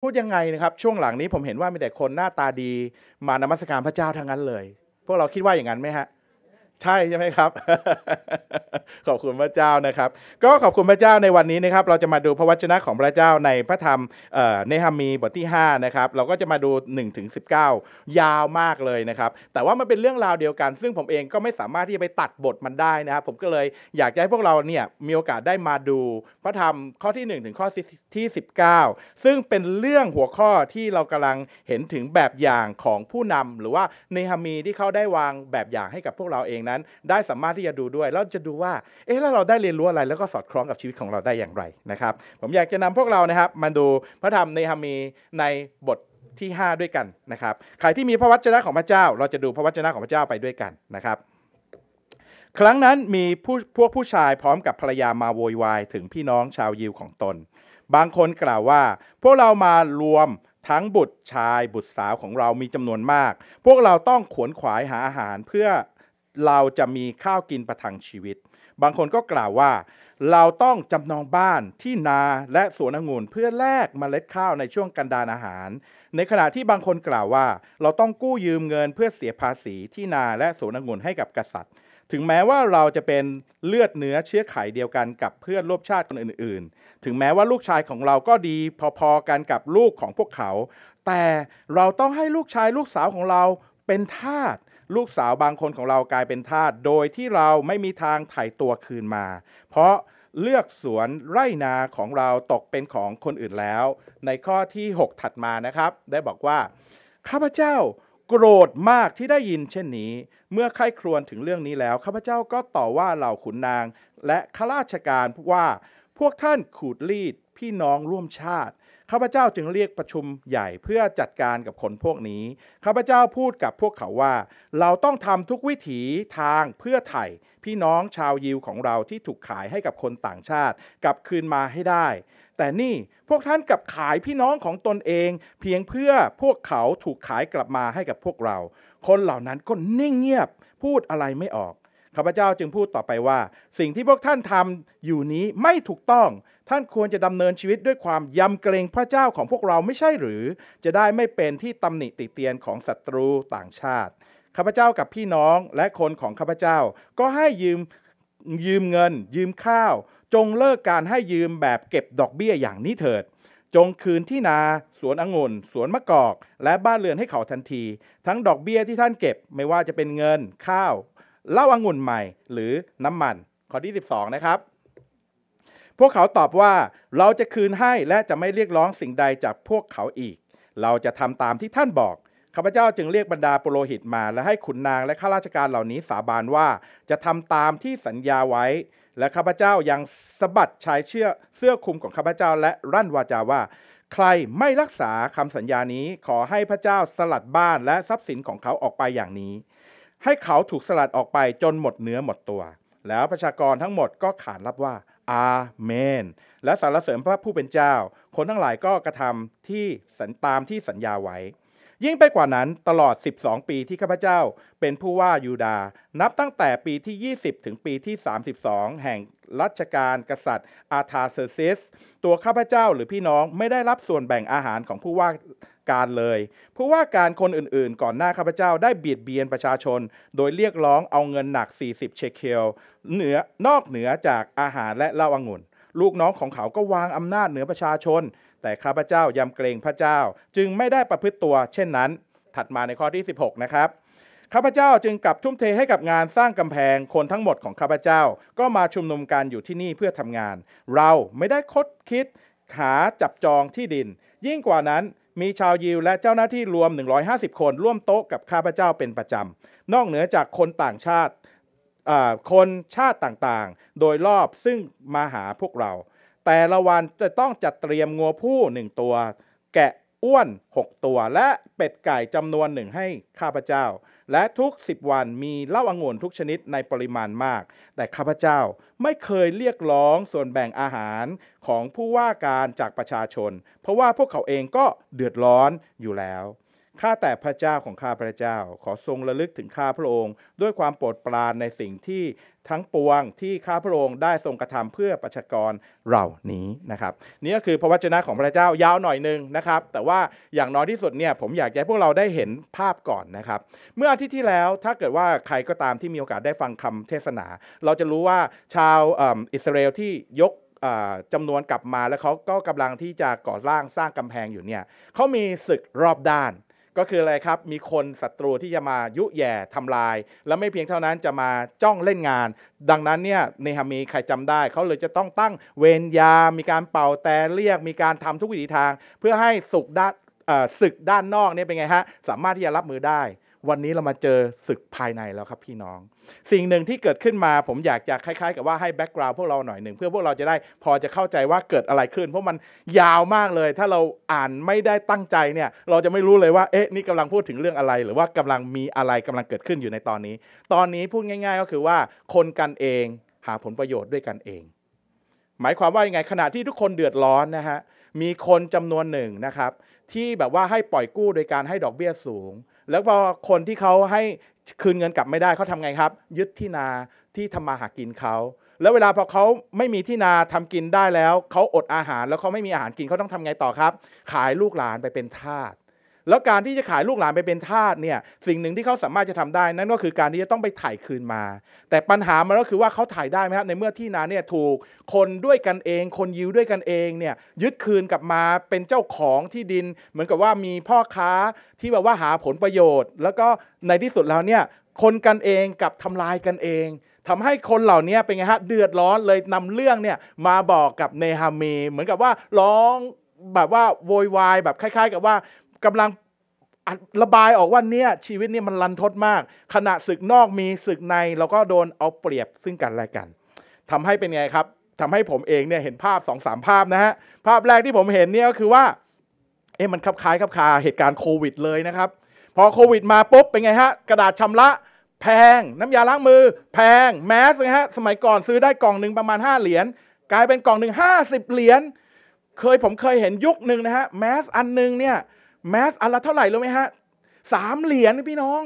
พูดยังไงนะครับ ช่วงหลังนี้ผมเห็นว่ามีแต่คนหน้าตาดี มานมัสการพระเจ้าทั้งนั้นเลย พวกเราคิดว่าอย่างนั้นไหมฮะใช่ใช่ไหมครับ ขอบคุณพระเจ้านะครับ ก็ขอบคุณพระเจ้าในวันนี้นะครับ เราจะมาดูพระวจนะของพระเจ้าในพระธรรมเนหามีบทที่5นะครับ เราก็จะมาดู1ถึงสิยาวมากเลยนะครับ แต่ว่ามันเป็นเรื่องราวเดียวกัน ซึ่งผมเองก็ไม่สามารถที่จะไปตัดบทมันได้นะครับ ผมก็เลยอยากจะให้พวกเราเนี่ยมีโอกาสได้มาดูพระธรรมข้อที่ 1 ถึงข้อที่ 19 ซึ่งเป็นเรื่องหัวข้อที่เรากำลังเห็นถึงแบบอย่างของผู้นำหรือว่าเนหามีที่เขาได้วางแบบอย่างให้กับพวกเราเองนะั้นได้สามารถที่จะดูด้วยแล้วจะดูว่า เอ๊ะแล้วเราได้เรียนรู้อะไรแล้วก็สอดคล้องกับชีวิตของเราได้อย่างไรนะครับ ผมอยากจะนำพวกเรานะครับมาดูพระธรรมในฮามีในบทที่ 5 ด้วยกันนะครับ ใครที่มีพระวจนะของพระเจ้า เราจะดูพระวจนะของพระเจ้าไปด้วยกันนะครับ ครั้งนั้นมีผู้พวกผู้ชายพร้อมกับภรรยามาโวยวายถึงพี่น้องชาวยิวของตน บางคนกล่าวว่า พวกเรามารวมทั้งบุตรชายบุตรสาวของเรามีจำนวนมาก พวกเราต้องขวนขวายหาอาหารเพื่อเราจะมีข้าวกินประทังชีวิต บางคนก็กล่าวว่า เราต้องจำนองบ้านที่นาและสวนองุ่นเพื่อแลกมเมล็ดข้าวในช่วงกันดานอาหาร ในขณะที่บางคนกล่าวว่า เราต้องกู้ยืมเงินเพื่อเสียภาษีที่นาและสวนองุ่นให้กับกษัตริย์ ถึงแม้ว่าเราจะเป็นเลือดเนื้อเชื้อไขเดียวกันกับเพื่อนร่วมชาติคนอื่น ๆ ถึงแม้ว่าลูกชายของเราก็ดีพอ ๆ กันกับลูกของพวกเขา แต่เราต้องให้ลูกชายลูกสาวของเราเป็นทาสลูกสาวบางคนของเรากลายเป็นทาสโดยที่เราไม่มีทางไถ่ตัวคืนมา เพราะเลือกสวนไร่นาของเราตกเป็นของคนอื่นแล้ว ในข้อที่ 6 ถัดมานะครับ ได้บอกว่าข้าพเจ้าโกรธมากที่ได้ยินเช่นนี้ เมื่อใครครวญถึงเรื่องนี้แล้วข้าพเจ้าก็ต่อว่าเหล่าขุนนางและข้าราชการว่าพวกท่านขูดรีดพี่น้องร่วมชาติข้าพเจ้าจึงเรียกประชุมใหญ่เพื่อจัดการกับคนพวกนี้ ข้าพเจ้าพูดกับพวกเขาว่า เราต้องทำทุกวิถีทางเพื่อไถ่พี่น้องชาวยิวของเราที่ถูกขายให้กับคนต่างชาติกลับคืนมาให้ได้ แต่นี่พวกท่านกลับขายพี่น้องของตนเองเพียงเพื่อพวกเขาถูกขายกลับมาให้กับพวกเรา คนเหล่านั้นก็นิ่งเงียบพูดอะไรไม่ออก ข้าพเจ้าจึงพูดต่อไปว่า สิ่งที่พวกท่านทำอยู่นี้ไม่ถูกต้องท่านควรจะดำเนินชีวิตด้วยความยำเกรงพระเจ้าของพวกเราไม่ใช่หรือ จะได้ไม่เป็นที่ตำหนิติเตียนของศัตรูต่างชาติ ข้าพเจ้ากับพี่น้องและคนของข้าพเจ้าก็ให้ยืมยืมเงิน ยืมข้าว จงเลิกการให้ยืมแบบเก็บดอกเบี้ยอย่างนี้เถิด จงคืนที่นาสวนองุ่น สวนมะกอก และบ้านเรือนให้เขาทันที ทั้งดอกเบี้ยที่ท่านเก็บไม่ว่าจะเป็นเงินข้าวเหล้าองุ่นใหม่หรือน้ำมัน ข้อที่12นะครับพวกเขาตอบว่าเราจะคืนให้และจะไม่เรียกร้องสิ่งใดจากพวกเขาอีก เราจะทำตามที่ท่านบอก ข้าพเจ้าจึงเรียกบรรดาปุโรหิตมา และให้ขุนนางและข้าราชการเหล่านี้สาบานว่า จะทำตามที่สัญญาไว้ และข้าพเจ้ายังสะบัดชายเชื่อเสื้อคลุมของข้าพเจ้าและรั่นวาจาว่า ใครไม่รักษาคำสัญญานี้ขอให้พระเจ้าสลัดบ้านและทรัพย์สินของเขาออกไปอย่างนี้ ให้เขาถูกสลัดออกไปจนหมดเนื้อหมดตัว แล้วประชากรทั้งหมดก็ขานรับว่าอาเมน และสารเสริญพระผู้เป็นเจ้า คนทั้งหลายก็กระทำที่ตามที่สัญญาไว้ ยิ่งไปกว่านั้นตลอด 12 ปีที่ข้าพเจ้าเป็นผู้ว่ายูดา นับตั้งแต่ปีที่ 20 ถึงปีที่ 32 แห่งรัชกาลกษัตริย์อาทาเซอร์ซิส ตัวข้าพเจ้าหรือพี่น้องไม่ได้รับส่วนแบ่งอาหารของผู้ว่าการเลยผู้ว่าการคนอื่นๆ ก่อนหน้าข้าพเจ้าได้เบียดเบียนประชาชน โดยเรียกร้องเอาเงินหนัก 40 เชเคลเหนือนอกเหนือจากอาหารและเหล้าอางุ่น ลูกน้องของเขาก็วางอำนาจเหนือประชาชน แต่ข้าพเจ้ายำเกรงพระเจ้า จึงไม่ได้ประพฤติตัวเช่นนั้น ถัดมาในข้อที่ 16 นะครับข้าพเจ้าจึงกลับทุ่มเทให้กับงานสร้างกำแพงคนทั้งหมดของข้าพเจ้า ก็มาชุมนุมกันอยู่ที่นี่เพื่อทำงาน เราไม่ได้คดคิดหาจับจองที่ดิน ยิ่งกว่านั้นมีชาวยิวและเจ้าหน้าที่รวม 150 คนร่วมโต๊ะกับข้าพเจ้าเป็นประจำ นอกเหนือจากคนต่างชาติคนชาติต่างๆ โดยรอบซึ่งมาหาพวกเรา แต่ละวันจะต้องจัดเตรียมงัวผู้หนึ่งตัว แกะอ้วน 6 ตัวและเป็ดไก่จำนวนหนึ่งให้ข้าพเจ้าและทุก10วันมีเหล้าองุ่นทุกชนิดในปริมาณมาก แต่ข้าพเจ้าไม่เคยเรียกร้องส่วนแบ่งอาหารของผู้ว่าการจากประชาชน เพราะว่าพวกเขาเองก็เดือดร้อนอยู่แล้วข้าแต่พระเจ้าของข้าพระเจ้าขอทรงระลึกถึงข้าพระองค์ ด้วยความโปรดปรานในสิ่งที่ทั้งปวงที่ข้าพระองค์ได้ทรงกระทำเพื่อประชากรเหล่านี้นะครับนี่ก็คือพระวจนะของพระเจ้ายาวหน่อยนึงนะครับ แต่ว่าอย่างน้อยที่สุดเนี่ยผมอยากให้พวกเราได้เห็นภาพก่อนนะครับ เมื่ออาทิตย์ที่แล้วถ้าเกิดว่าใครก็ตามที่มีโอกาสได้ฟังคำเทศนา เราจะรู้ว่าชาวอิสราเอลที่ยกจำนวนกลับมา แล้วเขาก็กำลังที่จะก่อร่างสร้างกำแพงอยู่เนี่ยเขามีศึกรอบด้านก็คืออะไรครับมีคนศัตรูที่จะมายุแย่ทำลาย และไม่เพียงเท่านั้นจะมาจ้องเล่นงาน ดังนั้นเนี่ยเนฮามีใครจำได้เขาเลยจะต้องตั้งเวรยามีการเป่าแต่เรียกมีการทำทุกวิถีทางเพื่อให้สุกด้านศึกด้านนอกเนี่ยเป็นไงฮะสามารถที่จะรับมือได้ วันนี้เรามาเจอศึกภายในแล้วครับพี่น้องสิ่งหนึ่งที่เกิดขึ้นมา ผมอยากจะคล้ายๆ กับว่าให้แบ็กกราวด์พวกเราหน่อยหนึ่งเพื่อพวกเราจะได้พอจะเข้าใจว่าเกิดอะไรขึ้น เพราะมันยาวมากเลย ถ้าเราอ่านไม่ได้ตั้งใจเนี่ยเราจะไม่รู้เลยว่าเอ๊ะนี่กำลังพูดถึงเรื่องอะไร หรือว่ากำลังมีอะไรกำลังเกิดขึ้นอยู่ในตอนนี้ ตอนนี้พูดง่าย ๆก็คือว่าคนกันเอง หาผลประโยชน์ด้วยกันเอง หมายความว่ายังไงขณะที่ทุกคนเดือดร้อนนะฮะมีคนจำนวนหนึ่งนะครับที่แบบว่าให้ปล่อยกู้โดยการให้ดอกเบี้ยสูงแล้วพอคนที่เขาให้คืนเงินกลับไม่ได้เขาทำไงครับ ยึดที่นาที่ทำมาหากินเขา แล้วเวลาพอเขาไม่มีที่นาทำกินได้แล้ว เขาอดอาหารแล้วเขาไม่มีอาหารกินเขาต้องทำไงต่อครับ ขายลูกหลานไปเป็นทาสแล้วการที่จะขายลูกหลานไปเป็นทาสเนี่ยสิ่งหนึ่งที่เขาสามารถจะทำได้นั่นก็คือการที่จะต้องไปถ่ายคืนมา แต่ปัญหามันก็คือว่าเขาถ่ายได้ไหมครับในเมื่อที่นาเนี่ยถูกคนด้วยกันเอง คนยิวด้วยกันเองเนี่ยยึดคืนกลับมาเป็นเจ้าของที่ดิน เหมือนกับว่ามีพ่อค้าที่แบบว่าหาผลประโยชน์ แล้วก็ในที่สุดแล้วเนี่ยคนกันเองกับทำลายกันเอง ทำให้คนเหล่านี้เป็นไงฮะเดือดร้อนเลยนำเรื่องเนี่ยมาบอกกับเนฮามีเหมือนกับว่าร้องแบบว่าโวยวายแบบคล้ายๆ กับว่ากำลังระบายออกว่าเนี่ยชีวิตนี่มันรันทดมาก ขณะศึกนอกมีศึกในเราก็โดนเอาเปรียบซึ่งกันและกัน ทำให้เป็นไงครับทำให้ผมเองเนี่ยเห็นภาพสองสาภาพนะฮะ ภาพแรกที่ผมเห็นเนี่ยก็คือว่า เอ๊ะมันคลับคล้ายคลับคาเหตุการณ์โควิดเลยนะครับ พอโควิดมาปุ๊บเป็นไงฮะ กระดาษชำระ แพงน้ำยาล้างมือ แพง แมสนะฮะสมัยก่อนซื้อได้กล่องหนึ่งประมาณ5เหรียญกลายเป็นกล่องหนึ่ง50เหรียญเคยผมเคยเห็นยุคหนึ่งนะฮะแมสอันนึงเนี่ยแมสอันละเท่าไหร่รู้ไหมฮะสามเหรียญพี่น้อง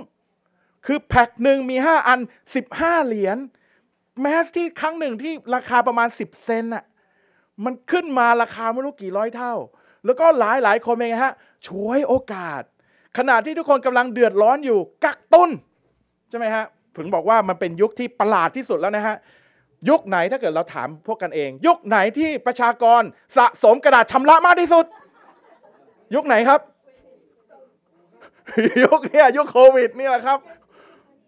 คือแพ็คหนึ่งมีห้าอันสิบห้าเหรียญแมสที่ครั้งหนึ่งที่ราคาประมาณสิบเซนอะมันขึ้นมาราคาไม่รู้กี่ร้อยเท่า แล้วก็หลายหลายคนเองฮะ ช่วยโอกาสขณะที่ทุกคนกำลังเดือดร้อนอยู่กักตุนใช่ไหมฮะ ถึงบอกว่ามันเป็นยุคที่ประหลาดที่สุดแล้วนะฮะยุคไหนถ้าเกิดเราถามพวกกันเอง ยุคไหนที่ประชากรสะสมกระดาษชำระมากที่สุด ยุคไหนครับยุคเนี้ยยุคโควิด นี่แหละครับ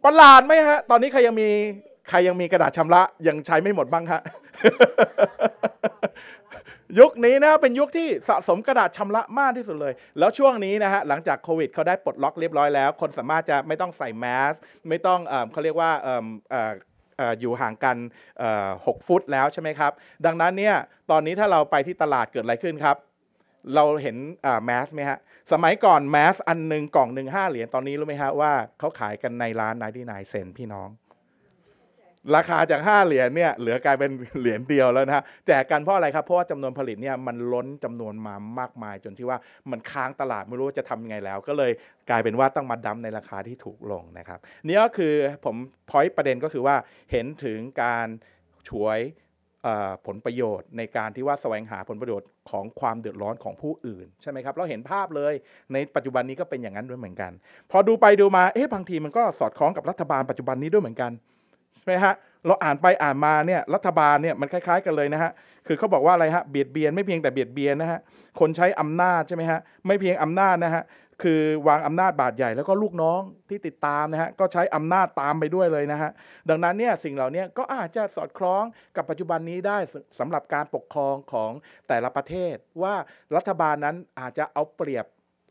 ประหลาดไหมฮะตอนนี้ใครยังมีใครยังมีกระดาษชำระยังใช้ไม่หมดบ้างฮะยุคนี้นะเป็นยุคที่สะสมกระดาษชำระมากที่สุดเลย แล้วช่วงนี้นะฮะหลังจากโควิดเขาได้ปลดล็อก เรียบร้อยแล้ว คนสามารถจะไม่ต้องใส่แมสไม่ต้องเขาเรียกว่าอยู่ห่างกัน6ฟุต แล้วใช่ไหมครับ ดังนั้นเนี่ยตอนนี้ถ้าเราไปที่ตลาดเกิดอะไรขึ้นครับเราเห็นแมสไหมฮะสมัยก่อนแมสอันหนึ่งกล่องหนึ่งห้าเหรียญตอนนี้รู้ไหมฮะว่าเขาขายกันในร้านนายที่นายเซนพี่น้อง ราคาจากห้าเหรียญเนี่ยเหลือกลายเป็นเหรียญเดียวแล้วนะฮะแจกกันเพราะอะไรครับเพราะว่าจำนวนผลิตเนี่ยมันล้นจำนวนมามากมาย จนที่ว่ามันค้างตลาดไม่รู้จะทำยังไงแล้ว ก็เลยกลายเป็นว่าต้องมาดำในราคาที่ถูกลงนะครับ นี่ก็คือผมพอยต์ประเด็นก็คือว่าเห็นถึงการช่วยผลประโยชน์ในการที่ว่าแสวงหาผลประโยชน์ของความเดือดร้อนของผู้อื่นใช่ไหมครับเราเห็นภาพเลยในปัจจุบันนี้ก็เป็นอย่างนั้นด้วยเหมือนกัน พอดูไปดูมาเอ๊ะบางทีมันก็สอดคล้องกับรัฐบาลปัจจุบันนี้ด้วยเหมือนกันใช่ไหมฮะเราอ่านไปอ่านมาเนี่ยรัฐบาลเนี่ยมันคล้ายๆกันเลยนะฮะคือเขาบอกว่าอะไรฮะเบียดเบียนไม่เพียงแต่เบียดเบียนนะฮะคนใช้อำนาจใช่ไหมฮะไม่เพียงอำนาจนะฮะคือวางอำนาจบาดใหญ่แล้วก็ลูกน้องที่ติดตามนะฮะก็ใช้อำนาจตามไปด้วยเลยนะฮะดังนั้นเนี่ยสิ่งเหล่านี้ก็อาจจะสอดคล้องกับปัจจุบันนี้ได้สำหรับการปกครองของแต่ละประเทศ ว่ารัฐบาลนั้นอาจจะเอาเปรียบ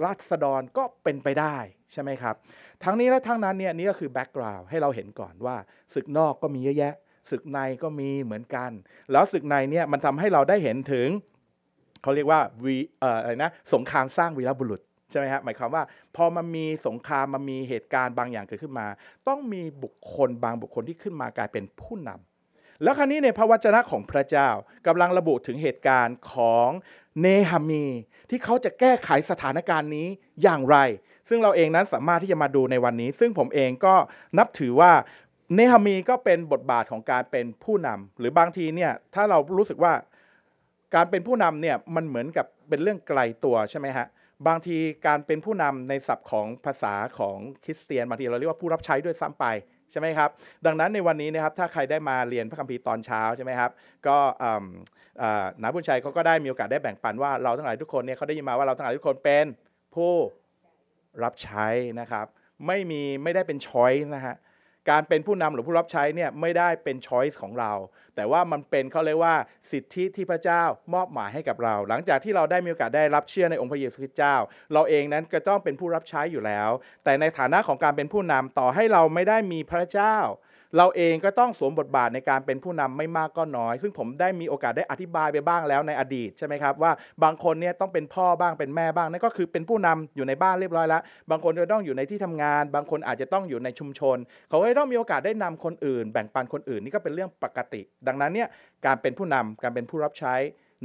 ราษฎรก็เป็นไปได้ ใช่ไหมครับทั้งนี้และทั้งนั้นเนี่ยนี่ก็คือแบ็กกราวด์ให้เราเห็นก่อนว่าศึกนอกก็มีเยอะแยะศึกในก็มีเหมือนกัน แล้วศึกในเนี่ยมันทำให้เราได้เห็นถึงเขาเรียกว่าวีอะไรนะสงครามสร้างวีรบุรุษใช่ไหมฮะหมายความว่าพอมันมีสงครามมันมีเหตุการณ์บางอย่างเกิดขึ้นมา ต้องมีบุคคลบางบุคคลที่ขึ้นมากลายเป็นผู้นำ แล้วครั้นี้ในพระวจนะของพระเจ้ากำลังระบุถึงเหตุการณ์ของเนหามีที่เขาจะแก้ไขสถานการณ์นี้อย่างไร ซึ่งเราเองนั้นสามารถที่จะมาดูในวันนี้ ซึ่งผมเองก็นับถือว่าเนหามีก็เป็นบทบาทของการเป็นผู้นำ หรือบางทีเนี่ยถ้าเรารู้สึกว่าการเป็นผู้นำเนี่ยมันเหมือนกับเป็นเรื่องไกลตัวใช่ไหมฮะบางทีการเป็นผู้นำในศัพท์ของภาษาของคริสเตียนบางทีเราเรียกว่าผู้รับใช้ด้วยซ้ำไปใช่ไหมครับ ดังนั้นในวันนี้นะครับ ถ้าใครได้มาเรียนพระคัมภีร์ตอนเช้าใช่ไหมครับก็นาบุญชัยเขาก็ได้มีโอกาสได้แบ่งปันว่าเราทั้งหลายทุกคนเนี่ยเขาได้ยินมาว่าเราทั้งหลายทุกคนเป็นผู้รับใช้นะครับ ไม่มีไม่ได้เป็นช้อยนะฮะการเป็นผู้นำหรือผู้รับใช้เนี่ยไม่ได้เป็นช้อยส์ของเรา แต่ว่ามันเป็นเขาเรียกว่า สิทธิที่พระเจ้ามอบหมายให้กับเรา หลังจากที่เราได้มีโอกาสได้รับเชื่อในองค์พระเยซูคริสต์เจ้า เราเองนั้นก็ต้องเป็นผู้รับใช้อยู่แล้ว แต่ในฐานะของการเป็นผู้นำต่อให้เราไม่ได้มีพระเจ้าเราเองก็ต้องสวมบทบาทในการเป็นผู้นำไม่มากก็น้อย ซึ่งผมได้มีโอกาสได้อธิบายไปบ้างแล้วในอดีตใช่ไหมครับว่าบางคนเนี่ยต้องเป็นพ่อบ้างเป็นแม่บ้างนั่นก็คือเป็นผู้นำอยู่ในบ้านเรียบร้อยแล้วบางคนจะต้องอยู่ในที่ทำงาน บางคนอาจจะต้องอยู่ในชุมชน เขาก็ต้องมีโอกาสได้นำคนอื่น แบ่งปันคนอื่นนี่ก็เป็นเรื่องปกติ ดังนั้นเนี่ยการเป็นผู้นำการเป็นผู้รับใช้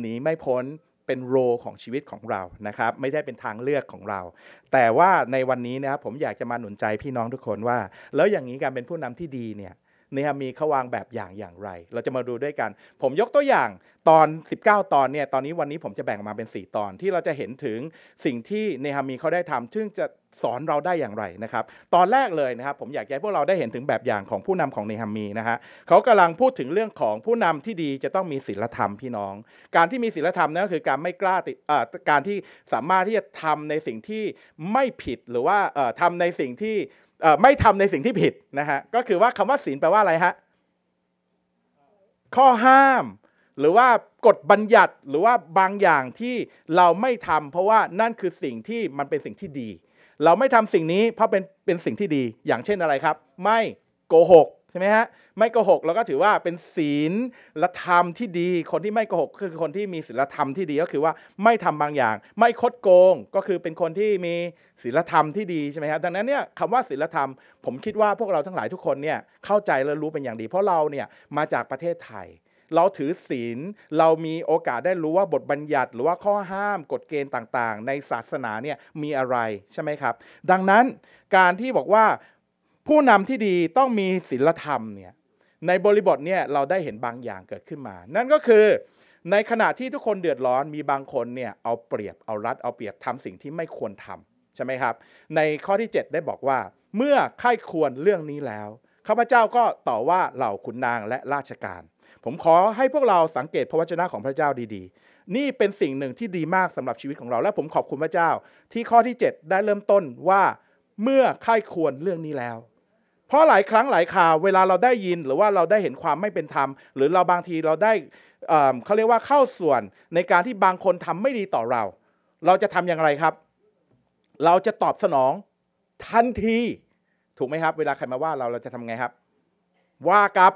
หนีไม่พ้นเป็นโรของชีวิตของเรา นะครับ ไม่ใช่เป็นทางเลือกของเรา แต่ว่าในวันนี้นะครับ ผมอยากจะมาหนุนใจพี่น้องทุกคนว่า แล้วอย่างนี้การเป็นผู้นำที่ดีเนี่ยนี่ยมีเขาวางแบบอย่างอย่างไร เราจะมาดูด้วยกัน ผมยกตัวอย่างตอน 19 ตอนเนี่ย ตอนนี้วันนี้ผมจะแบ่งออกมาเป็น 4 ตอนที่เราจะเห็นถึงสิ่งที่เนฮามีเขาได้ทำซึ่งจะสอนเราได้อย่างไรนะครับ ตอนแรกเลยนะครับผมอยากให้พวกเราได้เห็นถึงแบบอย่างของผู้นำของเนฮามีนะฮะเขากำลังพูดถึงเรื่องของผู้นำที่ดีจะต้องมีศีลธรรมพี่น้อง การที่มีศีลธรรมนั่นก็คือการไม่กล้าติดการที่สามารถที่จะทำในสิ่งที่ไม่ผิดหรือว่าทำในสิ่งที่ไม่ทำในสิ่งที่ผิดนะฮะ ก็คือว่าคำว่าศีลแปลว่าอะไรฮะข้อห้าม หรือว่ากฎบัญญัติหรือว่าบางอย่างที่เราไม่ทำ เพราะว่านั่นคือสิ่งที่มันเป็นสิ่งที่ดี เราไม่ทำสิ่งนี้เพราะเป็นเป็นสิ่งที่ดี อย่างเช่นอะไรครับ ไม่โกหกใช่ไหมฮะไม่โกหกเราก็ถือว่าเป็นศีลละธรรมที่ดี คนที่ไม่โกหกคือคนที่มีศีลธรรมที่ดีก็คือว่าไม่ทำบางอย่าง ไม่คดโกงก็คือเป็นคนที่มีศีลธรรมที่ดีใช่ไหมครับดังนั้นเนี่ยคำว่าศีลธรรม ผมคิดว่าพวกเราทั้งหลายทุกคนเนี่ยเข้าใจและรู้เป็นอย่างดี เพราะเราเนี่ยมาจากประเทศไทย เราถือศีลเรามีโอกาสได้รู้ว่าบทบัญญัติหรือว่าข้อห้ามกฎเกณฑ์ต่างๆ ในศาสนาเนี่ยมีอะไรใช่ไหมครับดังนั้นการที่บอกว่าผู้นำที่ดีต้องมีศีลธรรมเนี่ย ในบริบทเนี่ยเราได้เห็นบางอย่างเกิดขึ้นมา นั่นก็คือ ในขณะที่ทุกคนเดือดร้อนมีบางคนเนี่ยเอาเปรียบเอารัด เอาเปรียบทำสิ่งที่ไม่ควรทำใช่ไหมครับ ในข้อที่ 7 ได้บอกว่าเมื่อค่ายควรเรื่องนี้แล้วข้าพเจ้าก็ต่อว่าเหล่าขุนนางและราชการ ผมขอให้พวกเราสังเกตพระวจนะของพระเจ้าดีๆ นี่เป็นสิ่งหนึ่งที่ดีมากสำหรับชีวิตของเราและผมขอบคุณพระเจ้า ที่ข้อที่ 7 ได้เริ่มต้นว่าเมื่อค่ายควรเรื่องนี้แล้ว เพราะหลายครั้งหลายข่าวเวลาเราได้ยินหรือว่าเราได้เห็นความไม่เป็นธรรมหรือเราบางทีเราได้เขาเรียกว่าเข้าส่วน ในการที่บางคนทำไม่ดีต่อเรา เราจะทำอย่างไรครับ เราจะตอบสนองทันที ถูกไหมครับ เวลาใครมาว่าเราเราจะทำไงครับ ว่ากับ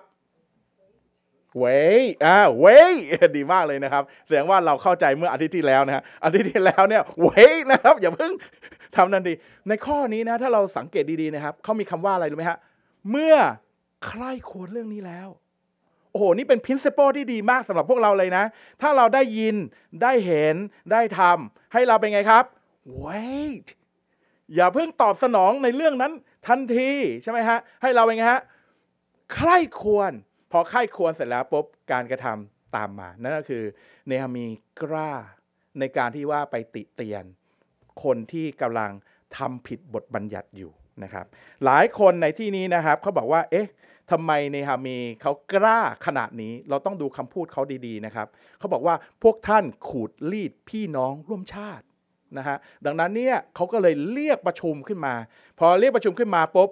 เว้ยอ่าเว้ยดีมากเลยนะครับแสดงว่าเราเข้าใจเมื่ออาทิตย์ที่แล้วนะฮะอาทิตย์ที่แล้วเนี่ยเว้ยนะครับอย่าเพิ่งทำนั่นดี ในข้อนี้นะ ถ้าเราสังเกตดีๆนะครับ เขามีคำว่าอะไรรู้ไหมฮะเมื่อใครควรเรื่องนี้แล้ว โอ้โหนี่เป็นพิน n c ป p ที่ดีมาก สำหรับพวกเราเลยนะ ถ้าเราได้ยินได้เห็นได้ทำให้เราเป็นไงครับ wait อย่าเพิ่งตอบสนองในเรื่องนั้นทันทีใช่ไหมฮะให้เราเป็นไงฮะใครควร พอใครควรเสร็จแล้วปุ๊บการกระทำตามมานั่นก็คือเนฮามีกล้าในการที่ว่าไปติเตียนคนที่กำลังทำผิดบทบัญญัติอยู่นะครับหลายคนในที่นี้นะครับเขาบอกว่าเอ๊ะทำไมเนฮามีเขากล้าขนาดนี้เราต้องดูคำพูดเขาดีๆนะครับเขาบอกว่าพวกท่านขูดรีดพี่น้องร่วมชาตินะฮะดังนั้นเนี่ยเขาก็เลยเรียกประชุมขึ้นมาพอเรียกประชุมขึ้นมาปุ๊บ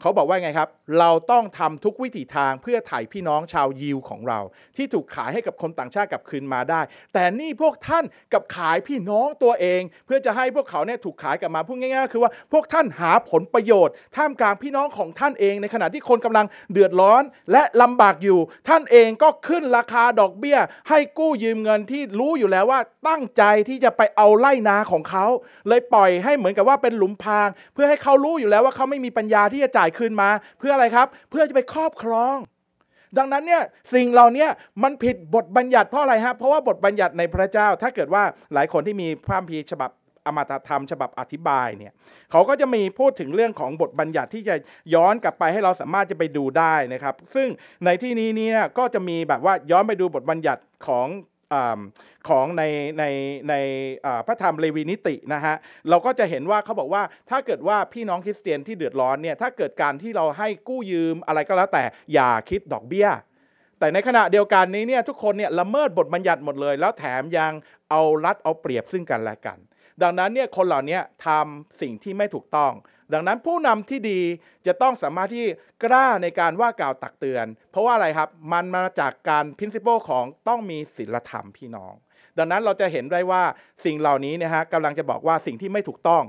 เขาบอกว่าไงครับ เราต้องทำทุกวิถีทางเพื่อไถ่พี่น้องชาวยิวของเราที่ถูกขายให้กับคนต่างชาติกลับคืนมาได้ แต่นี่พวกท่านกับขายพี่น้องตัวเอง เพื่อจะให้พวกเขาเนี่ยถูกขายกลับมาพูดง่ายๆ คือว่าพวกท่านหาผลประโยชน์ ท่ามกลางพี่น้องของท่านเองในขณะที่คนกำลังเดือดร้อนและลำบากอยู่ ท่านเองก็ขึ้นราคาดอกเบี้ย ให้กู้ยืมเงินที่รู้อยู่แล้วว่าตั้งใจที่จะไปเอาไล่นาของเขาเลยปล่อยให้เหมือนกับว่าเป็นหลุมพราง เพื่อให้เขารู้อยู่แล้วว่าเขาไม่มีปัญญาที่จะจ่ายายคืนมาเพื่ออะไรครับเพื่อจะไปครอบครอง ดังนั้นเนี่ยสิ่งเหล่านี้มันผิดบทบัญญัติเพราะอะไรครับเพราะว่าบทบัญญัติในพระเจ้าถ้าเกิดว่าหลายคนที่มีพระพมีฉบับอมตะธรรม ฉบับอธิบายเนี่ยเขาก็จะมีพูดถึงเรื่องของบทบัญญัติที่จะย้อนกลับไปให้เราสามารถจะไปดูได้นะครับ ซึ่งในที่นี้เนี่ยก็จะมีแบบว่าย้อนไปดูบทบัญญัติของของในในในพระธรรมเลวีนิตินะฮะเราก็จะเห็นว่าเขาบอกว่าถ้าเกิดว่าพี่น้องคริสเตียนที่เดือดร้อนเนี่ยถ้าเกิดการที่เราให้กู้ยืมอะไรก็แล้ว แต่อย่าคิดดอกเบี้ย แต่ในขณะเดียวกันนี้เนี่ยทุกคนเนี่ยละเมิดบทบัญญัติหมดเลย แล้วแถมยังเอารัดเอาเปรียบซึ่งกันและกัน ดังนั้นเนี่ยคนเหล่านี้ทำสิ่งที่ไม่ถูกต้องดังนั้นผู้นำที่ดีจะต้องสามารถที่กล้าในการว่ากล่าวตักเตือน เพราะว่าอะไรครับมันมาจากการพิซิ c i p l e ของต้องมีศีลธรรมพี่น้องดังนั้นเราจะเห็นได้ว่าสิ่งเหล่านี้นะฮะกำลังจะบอกว่าสิ่งที่ไม่ถูกต้อง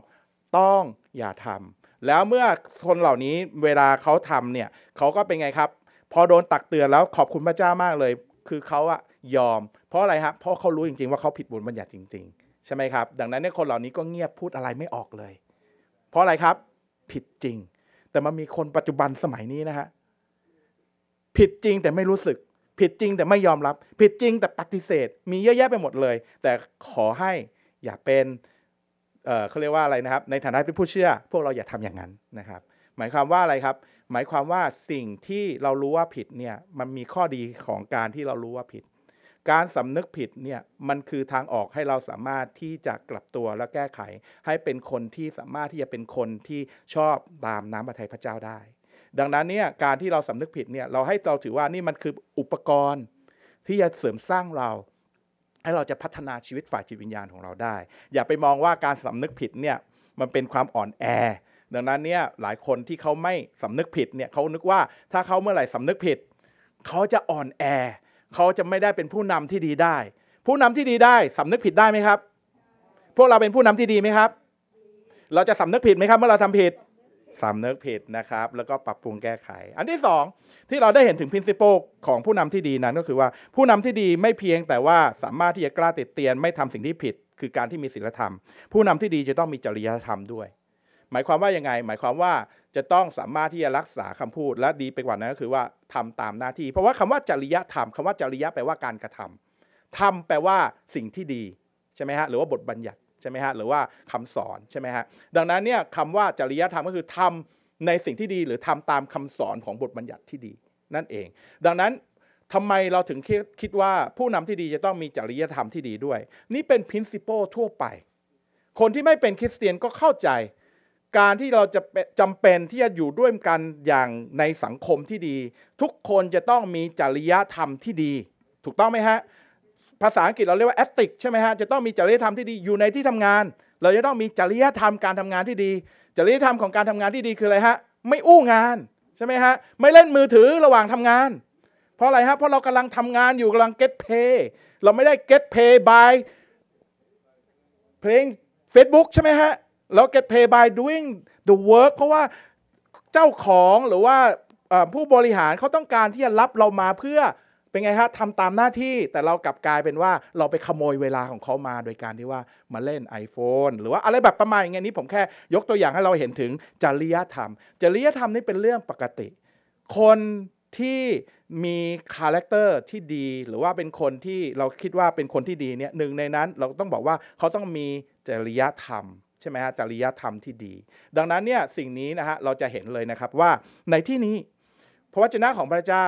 ต้องอย่าทำ แล้วเมื่อคนเหล่านี้เวลาเขาทำเนี่ยเขาก็เป็นไงครับ พอโดนตักเตือนแล้วขอบคุณพระเจ้ามากเลย คือเขาอะยอมเพราะอะไรครับเพราะเขารู้จริงๆว่าเขาผิดบุญบัญญัติจริงๆใช่ไหมครับ ดังนั้นเนี่ยคนเหล่านี้ก็เงียบพูดอะไรไม่ออกเลยราะอะไรครับผิดจริง แต่มันมีคนปัจจุบันสมัยนี้นะฮะผิดจริงแต่ไม่รู้สึกผิดจริง แต่ไม่ยอมรับ ผิดจริง แต่ปฏิเสธ มีเยอะแยะไปหมดเลย แต่ขอให้อย่าเป็นเเขาเรียกว่าอะไรนะครับ ในฐานะเป็นผู้เชื่อ พวกเราอย่าทำอย่างนั้นนะครับ หมายความว่าอะไรครับ หมายความว่าสิ่งที่เรารู้ว่าผิดเนี่ยมันมีข้อดีของการที่เรารู้ว่าผิดการสำนึกผิดเนี่ยมันคือทางออกให้เราสามารถที่จะกลับตัวและแก้ไขให้เป็นคนที่สามารถที่จะเป็นคนที่ชอบตามน้ำพระทัยพระเจ้าได้ ดังนั้นเนี่ยการที่เราสำนึกผิดเนี่ยเราให้เราถือว่านี่มันคืออุปกรณ์ ที่จะเสริมสร้างเรา ให้เราจะพัฒนาชีวิตฝ่ายจิตวิญญาณของเราได้ อย่าไปมองว่าการสำนึกผิดเนี่ยมันเป็นความอ่อนแอ ดังนั้นเนี่ยหลายคนที่เขาไม่สำนึกผิดเนี่ยเขานึกว่าถ้าเขาเมื่อไหร่สำนึกผิดเขาจะอ่อนแอเขาจะไม่ได้เป็นผู้นำที่ดีได้ ผู้นำที่ดีได้สำนึกผิดได้ไหมครับ พวกเราเป็นผู้นำที่ดีไหมครับ เราจะสำนึกผิดไหมครับเมื่อเราทำผิดสำนึกผิดนะครับ แล้วก็ปรับปรุงแก้ไข อันที่ 2 ที่เราได้เห็นถึง principle ของผู้นำที่ดีนั้นก็คือว่า ผู้นำที่ดีไม่เพียงแต่ว่าสามารถที่จะกล้าติดเตียนไม่ทำสิ่งที่ผิด คือการที่มีศีลธรรม ผู้นำที่ดีจะต้องมีจริยธรรมด้วยหมายความว่ายังไง หมายความว่าจะต้องสามารถที่จะรักษาคำพูดและดีไปกว่านั้น ก็คือว่าทำตามหน้าที่ เพราะว่าคำว่า จริยธรรมคำว่าจริยะแปลว่าการกระทำทำแปลว่าสิ่งที่ดีใช่ไหมฮะ หรือว่าบทบัญญัติใช่ไหมฮะ หรือว่าคำสอนใช่ไหมฮะ ดังนั้นเนี่ยคำว่าจริยธรรมก็คือทำในสิ่งที่ดี หรือทำตามคำสอนของบทบัญญัติที่ดี นั่นเอง ดังนั้น ทำไมเราถึงคิดว่า ผู้นำที่ดีจะต้องมีจริยธรรมที่ดีด้วย นี่เป็น p r i ซิโป l ทั่วไป คนที่ไม่เป็นคริสเตียนก็เข้าใจการที่เราจะจำเป็นที่จะอยู่ร่วมกันอย่างในสังคมที่ดี ทุกคนจะต้องมีจริยธรรมที่ดี ถูกต้องไหมฮะ ภาษาอังกฤษเราเรียกว่าเอติกใช่ไหมฮะจะต้องมีจริยธรรมที่ดีอยู่ในที่ทำงาน เราจะต้องมีจริยธรรมการทำงานที่ดี จริยธรรมของการทำงานที่ดีคืออะไรฮะ ไม่อู้งานใช่ไหมฮะ ไม่เล่นมือถือระหว่างทำงาน เพราะอะไรฮะ เพราะเรากำลังทำงานอยู่กำลังเ็ตเพย์เราไม่ได้เกตเพย์บายเพลง Facebook ใช่ไหมฮะแล้ว get pay by doing the work เพราะว่าเจ้าของหรือว่าผู้บริหารเขาต้องการที่จะรับเรามาเพื่อเป็นไงฮะทำตามหน้าที่ แต่เรากลับกลายเป็นว่าเราไปขโมยเวลาของเขามา โดยการที่ว่ามาเล่น iPhone หรือว่าอะไรแบบประมาณอย่างนี้ผมแค่ยกตัวอย่างให้เราเห็นถึงจริยธรรม จริยธรรมนี่เป็นเรื่องปกติ คนที่มีคาแรคเตอร์ที่ดี หรือว่าเป็นคนที่เราคิดว่าเป็นคนที่ดีเนี่ยหนึ่งในนั้น เราต้องบอกว่าเขาต้องมีจริยธรรมช่ไหมฮะจริยธรรมที่ดี ดังนั้นเนี่ยสิ่งนี้นะฮะเราจะเห็นเลยนะครับว่าในที่นี้พระวจนะของพระเจ้า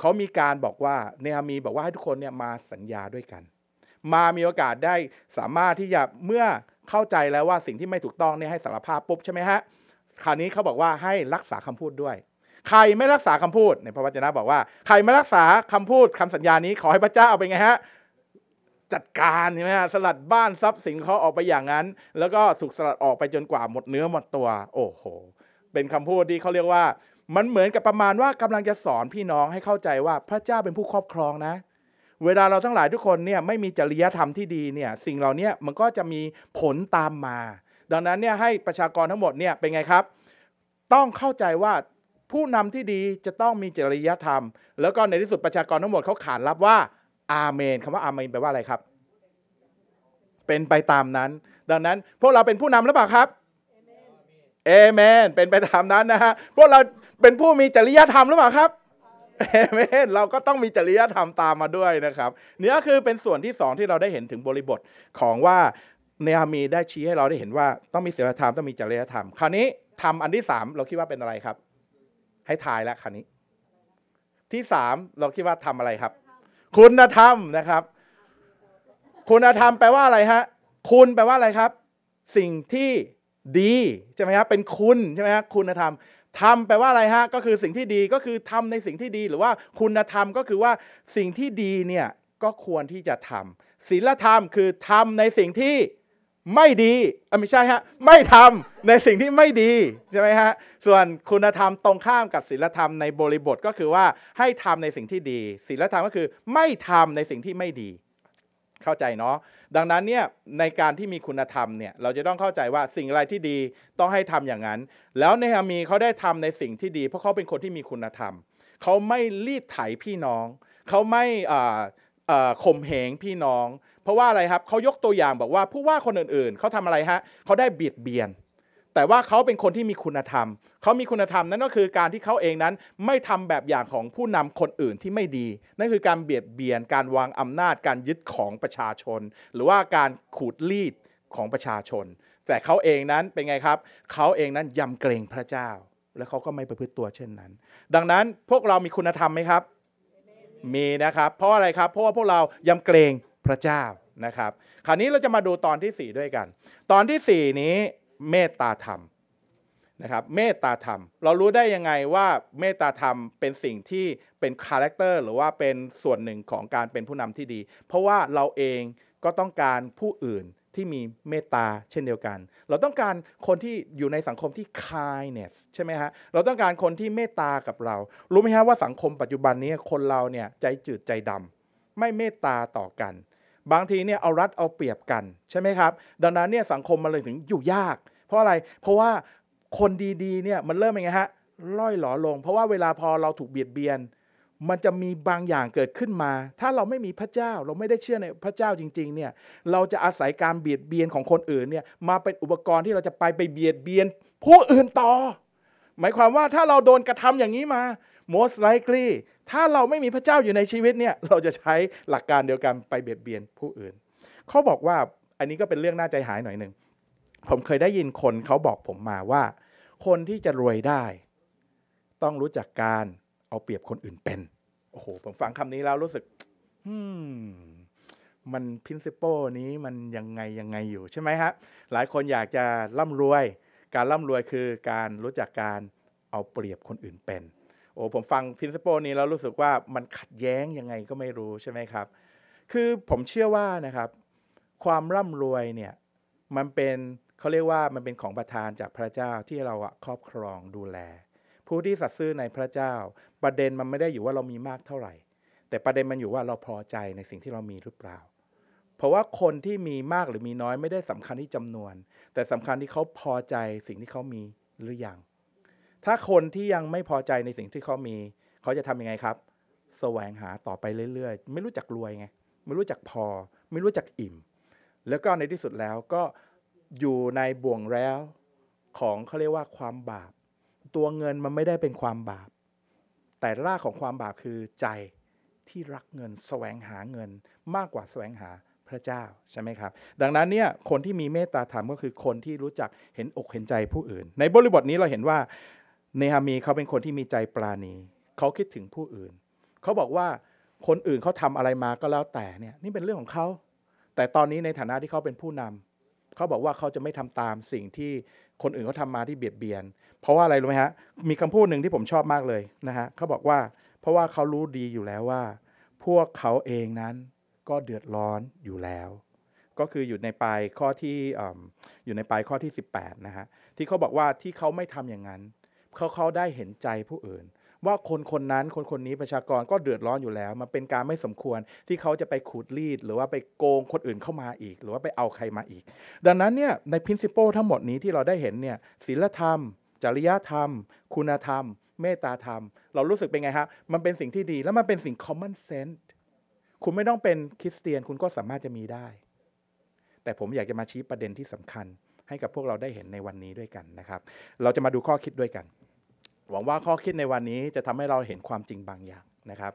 เขามีการบอกว่าเนฮามีบอกว่าให้ทุกคนเนี่ยมาสัญญาด้วยกัน มามีโอกาสได้สามารถที่จะเมื่อเข้าใจแล้วว่าสิ่งที่ไม่ถูกต้องเนี่ยให้สารภาพปุ๊บใช่ไหมฮะคราวนี้เขาบอกว่าให้รักษาคำพูดด้วย ใครไม่รักษาคำพูดในพระวจนะบอกว่า ใครไม่รักษาคำพูดคำสัญญานี้ ขอให้พระเจ้าเอาไปไงฮะจัดการใช่ไหมฮะสลัดบ้านทรัพย์สินเขาออกไปอย่างนั้น แล้วก็ถูกสลัดออกไปจนกว่าหมดเนื้อหมดตัว โอ้โห เป็นคำพูดที่เขาเรียกว่า มันเหมือนกับประมาณว่ากำลังจะสอนพี่น้องให้เข้าใจว่าพระเจ้าเป็นผู้ครอบครองนะ เวลาเราทั้งหลายทุกคนเนี่ยไม่มีจริยธรรมที่ดีเนี่ยสิ่งเหล่านี้มันก็จะมีผลตามมา ดังนั้นเนี่ยให้ประชากรทั้งหมดเนี่ยเป็นไงครับต้องเข้าใจว่าผู้นำที่ดีจะต้องมีจริยธรรม แล้วก็ในที่สุดประชากรทั้งหมดเขาขานรับว่าอาเมนคำว่าอาเมนแปลว่าอะไรครับ เป็นไปตามนั้น ดังนั้น พวกเราเป็นผู้นำหรือเปล่าครับเอเมนเป็นไปตามนั้นนะฮะพวกเราเป็นผู้มีจริยธรรมหรือเปล่าครับเอเมนเราก็ต้องมีจริยธรรมตามมาด้วยนะครับเนี่ยคือเป็นส่วนที่สองที่เราได้เห็นถึงบริบท ของว่าเนฮามีได้ชี้ให้เราได้เห็นว่าต้องมีศีลธรรมต้องมีจริยธรรม คราวนี้ทำอันที่สามเราคิดว่าเป็นอะไรครับ ให้ทายแล้วคราวนี้ ที่สามเราคิดว่าทำอะไรครับคุณธรรมนะครับ คุณธรรม แปลว่าอะไรฮะคุณแปลว่าอะไรครับ สิ่งที่ดีใช่ไหมครับเป็นคุณ ใช่ไหมครับคุณธรรมทำแปลว่าอะไรฮะ ก็คือสิ่งที่ดีก็คือทำในสิ่งที่ดี หรือว่าคุณธรรมก็คือว่า สิ่งที่ดีเนี่ย ก็ควรที่จะทำศีลธรรมคือทำในสิ่งที่ไม่ดีอไม่ใช่ฮะไม่ทำในสิ่งที่ไม่ดีใช่ไหมฮะส่วนคุณธรรมตรงข้ามกับศีลธรรมในบริบทก็คือว่าให้ทำในสิ่งที่ดีศีลธรรมก็คือไม่ทำในสิ่งที่ไม่ดี เข้าใจเนาะดังนั้นเนี่ยในการที่มีคุณธรรมเนี่ยเราจะต้องเข้าใจว่าสิ่งอะไรที่ดีต้องให้ทำอย่างนั้น แล้วเนฮามีเขาได้ทำในสิ่งที่ดี เพราะเขาเป็นคนที่มีคุณธรรมเขาไม่รีดไถพี่น้องเขาไม่ข่มเหงพี่น้อง เพราะว่าอะไรครับเขายกตัวอย่างบอกว่าผู้ว่าคนอื่นๆเขาทำอะไรฮะเขาได้เบียดเบียน แต่ว่าเขาเป็นคนที่มีคุณธรรม เขามีคุณธรรมนั่นก็คือการที่เขาเองนั้นไม่ทำแบบอย่างของผู้นำคนอื่นที่ไม่ดี นั่นคือการเบียดเบียนการวางอำนาจการยึดของประชาชน หรือว่าการขูดรีดของประชาชน แต่เขาเองนั้นเป็นไงครับ เขาเองนั้นยำเกรงพระเจ้า และเขาก็ไม่ประพฤติตัวเช่นนั้น ดังนั้นพวกเรามีคุณธรรมไหมครับมีนะครับเพราะอะไรครับเพราะว่าพวกเรายำเกรงพระเจ้านะครับคราวนี้เราจะมาดูตอนที่ 4 ด้วยกัน ตอนที่ 4 นี้เมตตาธรรมนะครับเมตตาธรรม เรารู้ได้ยังไงว่าเมตตาธรรมเป็นสิ่งที่เป็นคาแรคเตอร์หรือว่าเป็นส่วนหนึ่งของการเป็นผู้นำที่ดี เพราะว่าเราเองก็ต้องการผู้อื่นที่มีเมตตาเช่นเดียวกัน เราต้องการคนที่อยู่ในสังคมที่ kindness ใช่ไหมฮะเราต้องการคนที่เมตตากับเรารู้ไหมฮะว่าสังคมปัจจุบันนี้คนเราเนี่ยใจจืดใจดำ ไม่เมตตาต่อกัน บางทีเนี่ยเอารัด เอาเปรียบกันใช่ไหมครับดังนั้นเนี่ยสังคมมันเลยถึงอยู่ยาก เพราะอะไรเพราะว่าคนดีๆเนี่ยมันเริ่มยังไงฮะล่อยหลอลง เพราะว่าเวลาพอเราถูกเบียดเบียนมันจะมีบางอย่างเกิดขึ้นมา ถ้าเราไม่มีพระเจ้า เราไม่ได้เชื่อในพระเจ้าจริง ๆ เนี่ย เราจะอาศัยการเบียดเบียนของคนอื่นเนี่ย มาเป็นอุปกรณ์ที่เราจะไปไปเบียดเบียนผู้อื่นต่อ หมายความว่าถ้าเราโดนกระทำอย่างนี้มา most likely ถ้าเราไม่มีพระเจ้าอยู่ในชีวิตเนี่ย เราจะใช้หลักการเดียวกันไปเบียดเบียนผู้อื่น เขาบอกว่า อันนี้ก็เป็นเรื่องน่าใจหายหน่อยหนึ่ง ผมเคยได้ยินคนเขาบอกผมมาว่า คนที่จะรวยได้ ต้องรู้จักการเอาเปรียบคนอื่นเป็น โอ้โห ผมฟังคำนี้แล้วรู้สึกมัน principle นี้มันยังไงยังไงอยู่ใช่ไหมฮะหลายคนอยากจะร่ำรวย การร่ำรวยคือการรู้จักการเอาเปรียบคนอื่นเป็น โอ้ผมฟัง principle นี้แล้วรู้สึกว่ามันขัดแย้งยังไงก็ไม่รู้ใช่ไหมครับ คือผมเชื่อว่านะครับ ความร่ำรวยเนี่ยมันเป็นเขาเรียกว่ามันเป็นของประทานจากพระเจ้าที่เราครอบครองดูแลผู้ที่สัตย์ซื่อในพระเจ้าประเด็นมันไม่ได้อยู่ว่าเรามีมากเท่าไหร่ แต่ประเด็นมันอยู่ว่าเราพอใจในสิ่งที่เรามีหรือเปล่า เพราะว่าคนที่มีมากหรือมีน้อยไม่ได้สำคัญที่จำนวน แต่สำคัญที่เขาพอใจสิ่งที่เขามีหรือยังถ้าคนที่ยังไม่พอใจในสิ่งที่เขามีเขาจะทำยังไงครับสแสวงหาต่อไปเรื่อย ๆ ไม่รู้จักรวยไงไม่รู้จักพอ ไม่รู้จักอิ่ม แล้วก็ในที่สุดแล้วก็อยู่ในบ่วงแล้วของเขาเรียกว่าความบาปตัวเงินมันไม่ได้เป็นความบาป แต่รากของความบาปคือใจที่รักเงิน แสวงหาเงินมากกว่าแสวงหาพระเจ้า ใช่ไหมครับ ดังนั้นเนี่ยคนที่มีเมตตาธรรมก็คือคนที่รู้จักเห็นอกเห็นใจผู้อื่น ในบริบทนี้เราเห็นว่า เนฮามีเขาเป็นคนที่มีใจปราณีเขาคิดถึงผู้อื่น เขาบอกว่าคนอื่นเขาทำอะไรมาก็แล้ว แต่เนี่ยนี่เป็นเรื่องของเขา แต่ตอนนี้ในฐานะที่เขาเป็นผู้นำเขาบอกว่าเขาจะไม่ทำตามสิ่งที่คนอื่นเขาทามาที่เบียดเบียนเพราะว่าอะไรรู้ไหมฮะ มีคำพูดหนึ่งที่ผมชอบมากเลยนะฮะเขาบอกว่าเพราะว่าเขารู้ดีอยู่แล้วว่า พวกเขาเองนั้นก็เดือดร้อนอยู่แล้ว ก็คืออยู่ในปลายข้อที่อยู่ในปลายข้อที่ 18นะฮะ ที่เขาบอกว่าที่เขาไม่ทำอย่างนั้นเขาเขาได้เห็นใจผู้อื่น ว่าคนคนนั้นคนคนนี้ประชากรก็เดือดร้อนอยู่แล้ว มันเป็นการไม่สมควร ที่เขาจะไปขูดรีด หรือว่าไปโกงคนอื่นเข้ามาอีก หรือว่าไปเอาใครมาอีก ดังนั้นเนี่ยใน principle ทั้งหมดนี้ที่เราได้เห็นเนี่ยศีลธรรมจริยธรรม คุณธรรม เมตตาธรรม เรารู้สึกเป็นไงครับมันเป็นสิ่งที่ดี แล้วมันเป็นสิ่ง common sense คุณไม่ต้องเป็นคริสเตียนคุณก็สามารถจะมีได้ แต่ผมอยากจะมาชี้ประเด็นที่สำคัญ ให้กับพวกเราได้เห็นในวันนี้ด้วยกันนะครับ เราจะมาดูข้อคิดด้วยกัน หวังว่าข้อคิดในวันนี้จะทำให้เราเห็นความจริงบางอย่างนะครับ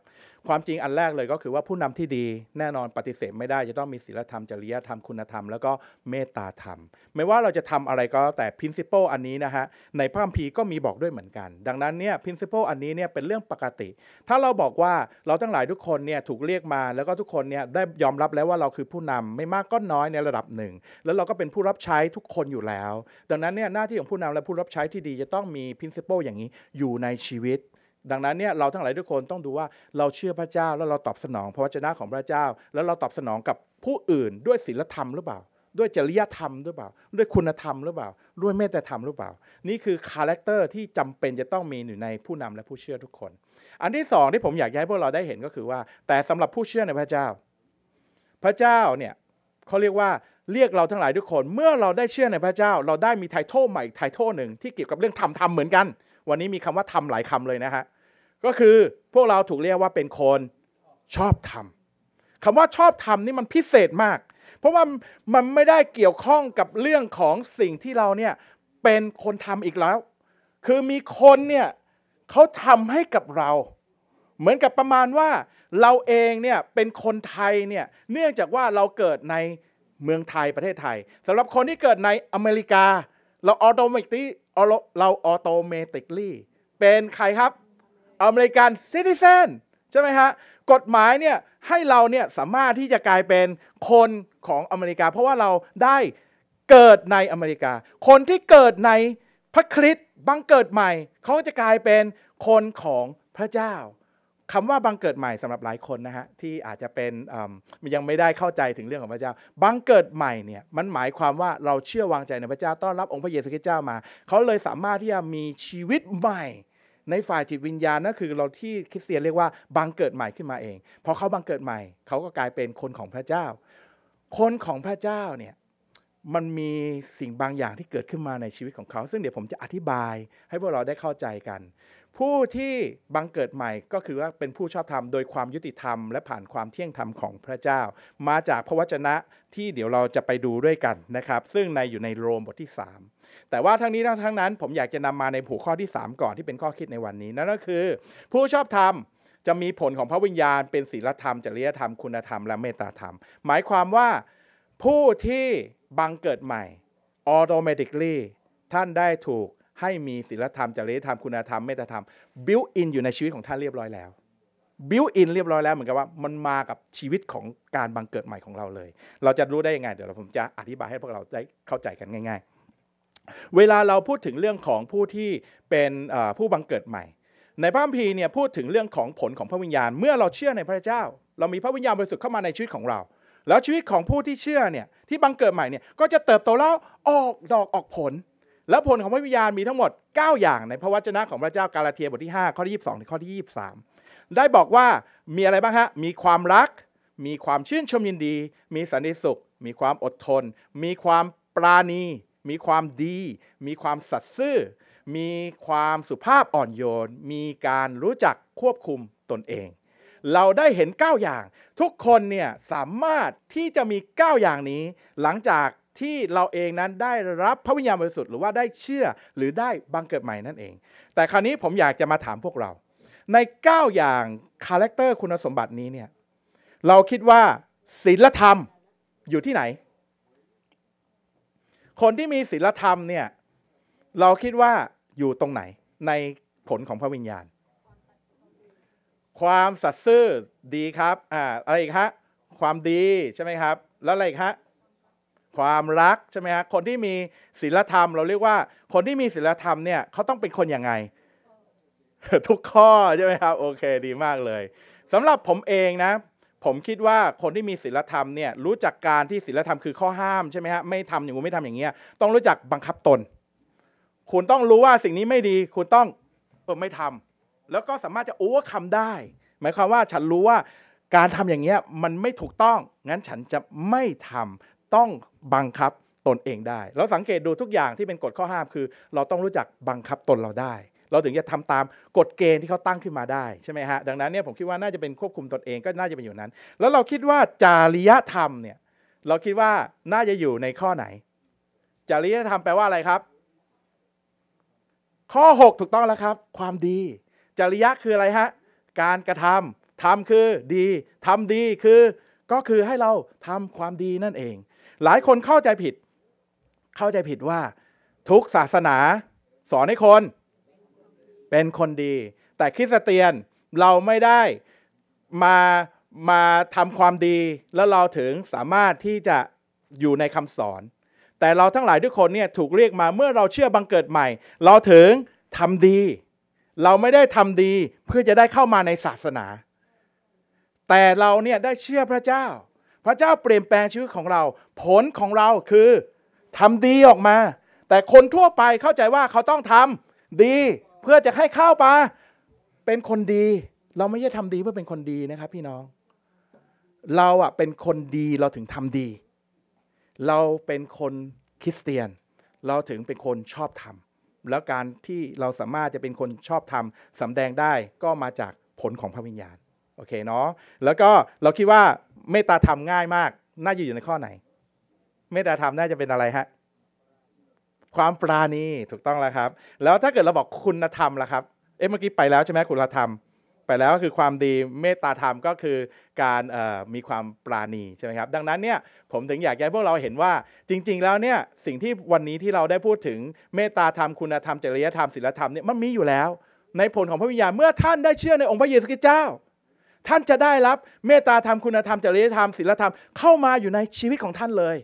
ความจริงอันแรกเลยก็คือว่าผู้นำที่ดีแน่นอนปฏิเสธ ไม่ได้จะต้องมีศีลธรรมจริยธรรมคุณธรรม แล้วก็เมตตาธรรม ไม่ว่าเราจะทำอะไรก็แต่ principle อันนี้นะฮะ ในพระคัมภีร์ก็มีบอกด้วยเหมือนกัน ดังนั้นเนี่ย principle อันนี้เนี่ยเป็นเรื่องปกติ ถ้าเราบอกว่าเราทั้งหลายทุกคนเนี่ยถูกเรียกมา แล้วก็ทุกคนเนี่ยได้ยอมรับแล้วว่าเราคือผู้นำไม่มากก็น้อยในระดับหนึ่ง แล้วเราก็เป็นผู้รับใช้ทุกคนอยู่แล้ว ดังนั้นเนี่ยหน้าที่ของผู้นำและผู้รับใช้ที่ดีจะต้องมี principle อย่างนี้อยู่ในชีวิตดังนั้นเนี่ยเราทั้งหลายทุกคนต้องดูว่าเราเชื่อพระเจ้า แล้วเราตอบสนองพระวจนะของพระเจ้า แล้วเราตอบสนองกับผู้อื่น ด้วยศีลธรรมหรือเปล่า ด้วยจริยธรรมหรือเปล่า ด้วยคุณธรรมหรือเปล่า ด้วยเมตตาธรรมหรือเปล่า นี่คือคาแรคเตอร์ที่จำเป็นจะต้องมีอยู่ในผู้นำและผู้เชื่อทุกคน อันที่สองที่ผมอยากให้พวกเราได้เห็นก็คือว่า แต่สำหรับผู้เชื่อในพระเจ้า พระเจ้าเนี่ยเขาเรียกว่าเรียกเราทั้งหลายทุกคนเมื่อเราได้เชื่อในพระเจ้า เราได้มีไทโทใหม่ไทโทหนึ่งที่เกี่ยวกับเรื่องธรรมธรรมเหมือนกัน วันนี้มีคำว่าธรรมหลายคำเลยนะฮะก็คือพวกเราถูกเรียกว่าเป็นคนชอบธรรมคำว่าชอบธรรมนี่มันพิเศษมาก เพราะว่ามันไม่ได้เกี่ยวข้องกับเรื่องของสิ่งที่เราเนี่ยเป็นคนทำอีกแล้ว คือมีคนเนี่ยเขาทำให้กับเรา เหมือนกับประมาณว่าเราเองเนี่ยเป็นคนไทยเนี่ยเนื่องจากว่าเราเกิดในเมืองไทยประเทศไทยสำหรับคนที่เกิดในอเมริกาเราออโตเมติเราออโตเมติกลี่เป็นใครครับอเมริกันซิติเซนใช่ไหมฮะกฎหมายเนี่ยให้เราเนี่ยสามารถที่จะกลายเป็นคนของอเมริกา เพราะว่าเราได้เกิดในอเมริกา คนที่เกิดในพระคริสต์บังเกิดใหม่ เขาจะกลายเป็นคนของพระเจ้าคำว่าบังเกิดใหม่สำหรับหลายคนนะฮะที่อาจจะเป็นยังไม่ได้เข้าใจถึงเรื่องของพระเจ้า บังเกิดใหม่เนี่ยมันหมายความว่าเราเชื่อวางใจในพระเจ้าต้อนรับ องค์พระเยซูคริสต์เจ้ามาเขาเลยสามารถที่จะมีชีวิตใหม่ในฝ่ายจิตวิญญาณนั่นคือเราที่คริสเตียนเรียกว่าบังเกิดใหม่ขึ้นมาเองพอเขาบังเกิดใหม่เขาก็กลายเป็นคนของพระเจ้า คนของพระเจ้าเนี่ย มันมีสิ่งบางอย่างที่เกิดขึ้นมาในชีวิตของเขา ซึ่งเดี๋ยวผมจะอธิบาย ให้พวกเราได้เข้าใจกันผู้ที่บังเกิดใหม่ก็คือว่าเป็นผู้ชอบธรรมโดยความยุติธรรมและผ่านความเที่ยงธรรมของพระเจ้ามาจากพระวจนะที่เดี๋ยวเราจะไปดูด้วยกันนะครับ ซึ่งในอยู่ในโรมบทที่ 3 แต่ว่าทั้งนี้ทั้งนั้น ผมอยากจะนำมาในหัวข้อที่ 3 ก่อนที่เป็นข้อคิดในวันนี้ นั่นก็คือ ผู้ชอบธรรมจะมีผลของพระวิญญาณเป็นศีลธรรมจริยธรรมคุณธรรมและเมตตาธรรม หมายความว่าผู้ที่บังเกิดใหม่ออโตเมติกลี่ท่านได้ถูกให้มีศีลธรรมจริยธรรมคุณธรรมเมตตธรรมบิวอินอยู่ในชีวิตของท่านเรียบร้อยแล้วบิวอินเรียบร้อยแล้วเหมือนกับว่ามันมากับชีวิตของการบังเกิดใหม่ของเราเลย เราจะรู้ได้ยังไงเดี๋ยวผมจะอธิบายให้พวกเราได้เข้าใจกันง่ายๆ เวลาเราพูดถึงเรื่องของผู้ที่เป็นผู้บังเกิดใหม่ ในพระคัมภีร์เนี่ยพูดถึงเรื่องของผลของพระวิญญาณ เมื่อเราเชื่อในพระเจ้า เรามีพระวิญญาณบริสุทธิ์เข้ามาในชีวิตของเรา แล้วชีวิตของผู้ที่เชื่อเนี่ยที่บังเกิดใหม่เนี่ยก็จะเติบโตแล้วออกดอกออกผลแล้วผลของพระวิญญาณมีทั้งหมด 9 อย่างในพระวจนะของพระเจ้ากาลาเทียบทที่ 5 ข้อที่22ถึงข้อที่23 ได้บอกว่ามีอะไรบ้างฮะมีความรัก มีความชื่นชมยินดี มีสันติสุข มีความอดทน มีความปราณี มีความดี มีความสัตย์ซื่อมีความสุภาพอ่อนโยน มีการรู้จักควบคุมตนเอง เราได้เห็น 9 อย่าง ทุกคนเนี่ยสามารถที่จะมี9อย่างนี้หลังจากที่เราเองนั้นได้รับพระวิญญาณบริสุทธิ์หรือว่าได้เชื่อ หรือได้บังเกิดใหม่นั่นเอง แต่คราวนี้ผมอยากจะมาถามพวกเรา ใน9อย่างคาแรคเตอร์คุณสมบัตินี้เนี่ย เราคิดว่าศีลธรรมอยู่ที่ไหน คนที่มีศีลธรรมเนี่ย เราคิดว่าอยู่ตรงไหน ในผลของพระวิญญาณ ความสัตย์ซื่อดีครับอ่าอะไรอีกฮะ ความดีใช่ไหมครับ แล้วอะไรอีกฮะความรักใช่ไหมฮะคนที่มีศีลธรรมเราเรียกว่า คนที่มีศีลธรรมเนี่ยเขาต้องเป็นคนยังไง ทุกข้อใช่ไหมครับโอเคดีมากเลย สำหรับผมเองนะ ผมคิดว่าคนที่มีศีลธรรมเนี่ย รู้จักการที่ศีลธรรมคือข้อห้ามใช่ไหมฮะไม่ทำอย่างงู้ไม่ทำอย่างเงี้ยต้องรู้จักบังคับตน คุณต้องรู้ว่าสิ่งนี้ไม่ดี คุณต้องเออไม่ทำ แล้วก็สามารถจะโอ้วคำได้ หมายความว่าฉันรู้ว่าการทำอย่างเงี้ย มันไม่ถูกต้อง งั้นฉันจะไม่ทำต้องบังคับตนเองได้ เราสังเกตดูทุกอย่างที่เป็นกฎข้อห้ามคือเราต้องรู้จักบังคับตนเราได้ เราถึงจะทำตามกฎเกณฑ์ที่เขาตั้งขึ้นมาได้ใช่ไหมฮะ ดังนั้นเนี่ยผมคิดว่าน่าจะเป็นควบคุมตนเองก็น่าจะเป็นอยู่นั้น แล้วเราคิดว่าจริยธรรมเนี่ย เราคิดว่าน่าจะอยู่ในข้อไหน จริยธรรมแปลว่าอะไรครับ ข้อ 6 ถูกต้องแล้วครับ ความดี จริยะคืออะไรฮะการกระทำทำคือดี ทำดีคือ ก็คือให้เราทำความดีนั่นเองหลายคนเข้าใจผิด เข้าใจผิดว่า ทุกศาสนา สอนให้คน เป็นคนดี แต่คริสเตียน เราไม่ได้มามาทำความดี แล้วเราถึงสามารถที่จะอยู่ในคำสอน แต่เราทั้งหลายทุกคนเนี่ยถูกเรียกมาเมื่อเราเชื่อบังเกิดใหม่ เราถึงทำดี เราไม่ได้ทำดีเพื่อจะได้เข้ามาในศาสนา แต่เราเนี่ยได้เชื่อพระเจ้าพระเจ้าเปลี่ยนแปลงชีวิตของเรา ผลของเราคือทำดีออกมา แต่คนทั่วไปเข้าใจว่าเขาต้องทำดีเพื่อจะให้ข้าวปลาเป็นคนดี เราไม่ได้ทำดีเพื่อเป็นคนดีนะครับพี่น้อง เราอ่ะเป็นคนดีเราถึงทำดี เราเป็นคนคริสเตียน เราถึงเป็นคนชอบทำ แล้วการที่เราสามารถจะเป็นคนชอบทำสำแดงได้ก็มาจากผลของพระวิญญาณ โอเคเนาะ แล้วก็เราคิดว่าเมตตาธรรมง่ายมาก น่าจะอยู่ในข้อไหน เมตตาธรรมน่าจะเป็นอะไรฮะ ความปราณีถูกต้องแล้วครับ แล้วถ้าเกิดเราบอกคุณธรรมล่ะครับ เอ๊ะเมื่อกี้ไปแล้วใช่ไหมคุณธรรม ไปแล้วก็คือความดี เมตตาธรรมก็คือการมีความปราณีใช่ไหมครับ ดังนั้นเนี่ยผมถึงอยากให้พวกเราเห็นว่า จริงๆ แล้วเนี่ยสิ่งที่วันนี้ที่เราได้พูดถึงเมตตาธรรม คุณธรรมจริยธรรมศีลธรรมเนี่ยมันมีอยู่แล้ว ในผลของพระวิญญาณเมื่อท่านได้เชื่อในองค์พระเยซูคริสต์เจ้าท่านจะได้รับเมตตาธรรมคุณธรรมจริยธรรมศีลธรรมเข้ามาอยู่ในชีวิตของท่านเลย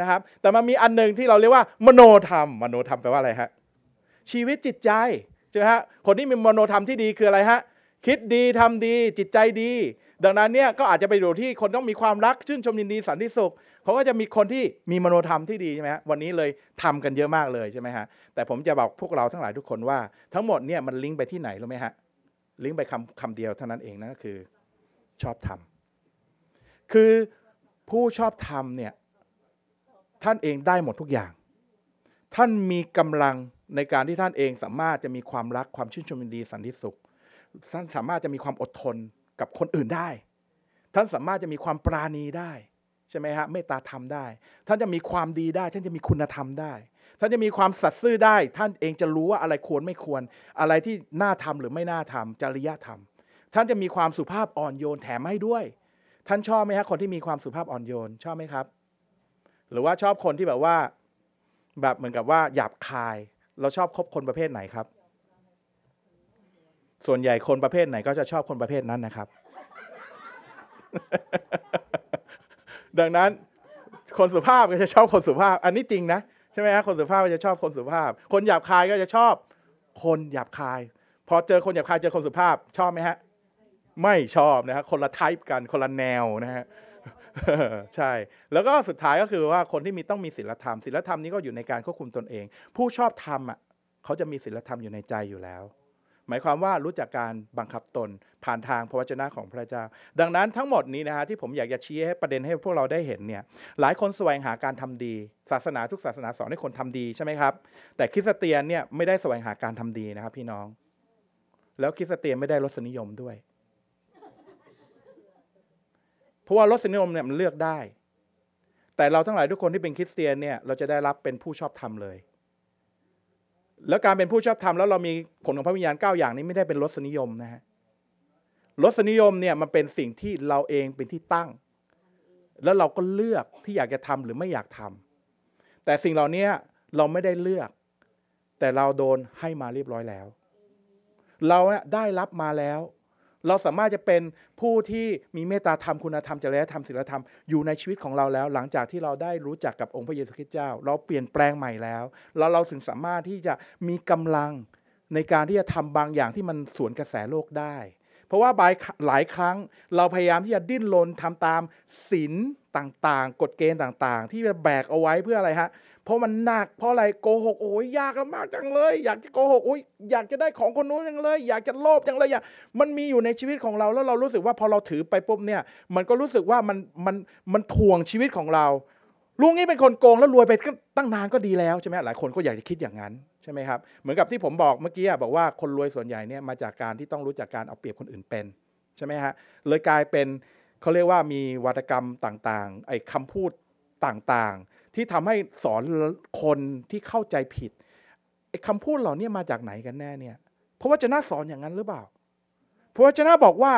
นะครับแต่มันมีอันหนึ่งที่เราเรียกว่า มโนธรรม มโนธรรมแปลว่าอะไรฮะ ชีวิตจิตใจ ใช่ไหมฮะ คนที่มีมโนธรรมที่ดีคืออะไรฮะ คิดดีทำดีจิตใจดี ดังนั้นเนี่ย ก็อาจจะไปดูที่คนต้องมีความรัก ชื่นชมยินดีสันติสุข เขาก็จะมีคนที่มีมโนธรรมที่ดีใช่ไหมฮะวันนี้เลยทำกันเยอะมากเลยใช่ไหมฮะแต่ผมจะบอกพวกเราทั้งหลายทุกคนว่า ทั้งหมดเนี่ยมันลิงก์ไปที่ไหนรู้ไหมฮะลิงก์ไปคำคำเดียวเท่านั้นเองนั่นก็คือชอบทำคือผู้ชอบทำเนี่ย ท่านเองได้หมดทุกอย่าง ท่านมีกำลังในการที่ท่านเองสามารถจะมีความรักความชื่นชมยินดีสันติสุข ท่านสามารถจะมีความอดทนกับคนอื่นได้ท่านสามารถจะมีความปราณีได้ใช่ไหมฮะเมตตาธรรมได้ ท่านจะมีความดีได้ท่านจะมีคุณธรรมได้ท่านจะมีความสัตย์ซื่อได้ ท่านเองจะรู้ว่าอะไรควรไม่ควร อะไรที่น่าทำหรือไม่น่าทำ จริยธรรม ท่านจะมีความสุภาพอ่อนโยนแถมให้ด้วย ท่านชอบไหมครัคนที่มีความสุภาพอ่อนโยนชอบไหมครับ หรือว่าชอบคนที่แบบว่า แบบเหมือนกับว่าหยาบคายเราชอบคบคนประเภทไหนครับ ส่วนใหญ่คนประเภทไหนก็จะชอบคนประเภทนั้นนะครับ ดังนั้น คนสุภาพก็จะชอบคนสุภาพ อันนี้จริงนะใช่ไหมฮะคนสุภาพก็จะชอบคนสุภาพ คนหยาบคายก็จะชอบ คนหยาบคาย พอเจอคนหยาบคายเจอคนสุภาพชอบไหมฮะไม่ชอบนะฮะคนละไทป์กันคนละแนวนะฮะใช่ แล้วก็สุดท้ายก็คือว่าคนที่มีต้องมีศีลธรรมศีลธรรมนี้ก็อยู่ในการควบคุมตนเอง ผู้ชอบธรรมอ่ะเขาจะมีศีลธรรมอยู่ในใจอยู่แล้ว หมายความว่ารู้จักการบังคับตนผ่านทางพระวจนะของพระเจ้าดังนั้นทั้งหมดนี้นะฮะที่ผมอยากจะชี้ให้ประเด็นให้พวกเราได้เห็นเนี่ย หลายคนแสวงหาการทำดี ศาสนาทุกศาสนาสอนให้คนทำดีใช่ไหมครับ แต่คริสเตียนเนี่ยไม่ได้แสวงหาการทำดีนะครับพี่น้อง แล้วคริสเตียนไม่ได้รสนิยมด้วย เพราะว่ารสนิยมเนี่ยมันเลือกได้ แต่เราทั้งหลายทุกคนที่เป็นคริสเตียนเนี่ย เราจะได้รับเป็นผู้ชอบธรรมเลย แล้วการเป็นผู้ชอบธรรมแล้วเรามีผลของพระวิญญาณ 9 อย่างนี้ไม่ได้เป็นรสนิยมนะฮะรสนิยมเนี่ยมันเป็นสิ่งที่เราเองเป็นที่ตั้ง แล้วเราก็เลือกที่อยากจะทำหรือไม่อยากทำ แต่สิ่งเหล่านี้เราไม่ได้เลือก แต่เราโดนให้มาเรียบร้อยแล้ว เราได้รับมาแล้ว เราสามารถจะเป็นผู้ที่มีเมตตาธรรมคุณธรรมจริยธรรมศีลธรรมอยู่ในชีวิตของเราแล้ว หลังจากที่เราได้รู้จักกับองค์พระเยซูคริสต์เจ้า เราเปลี่ยนแปลงใหม่แล้ว เราเราถึงสามารถที่จะมีกำลังในการที่จะทำบางอย่างที่มันสวนกระแสโลกได้เพราะว่าบายหลายครั้งเราพยายามที่จะดิ้นรนทำตามศีลต่างๆ กฎเกณฑ์ต่างๆ ที่แบกเอาไว้เพื่ออะไรฮะเพราะมันหนักเพราะอะไรโกหกโอ้ยยากลากจังเลย อยากจะโกหกโอ้ยอยากจะได้ของคนนู้นจังเลย อยากจะโลภจังเลยอยากมันมีอยู่ในชีวิตของเราแล้วเรารู้สึกว่าพอเราถือไปปุ๊บเนี่ยมันก็รู้สึกว่ามันมันมันทวงชีวิตของเราลุงนี่เป็นคนโกงแล้วรวยไปตั้งนานก็ดีแล้วใช่ไหมหลายคนก็อยากจะคิดอย่างนั้นใช่ไหมครับ เหมือนกับที่ผมบอกเมื่อกี้บอกว่าคนรวยส่วนใหญ่เนี่ยมาจากการที่ต้องรู้จักการเอาเปรียบคนอื่นเป็น ใช่ไหมฮะ เลยกลายเป็นเขาเรียกว่ามีวัตกรรมต่างๆ ไอ้คำพูดต่างๆ ที่ทำให้สอนคนที่เข้าใจผิด ไอ้คำพูดเหล่านี้มาจากไหนกันแน่เนี่ยพระวจนะสอนอย่างนั้นหรือเปล่าพระวจนะบอกว่า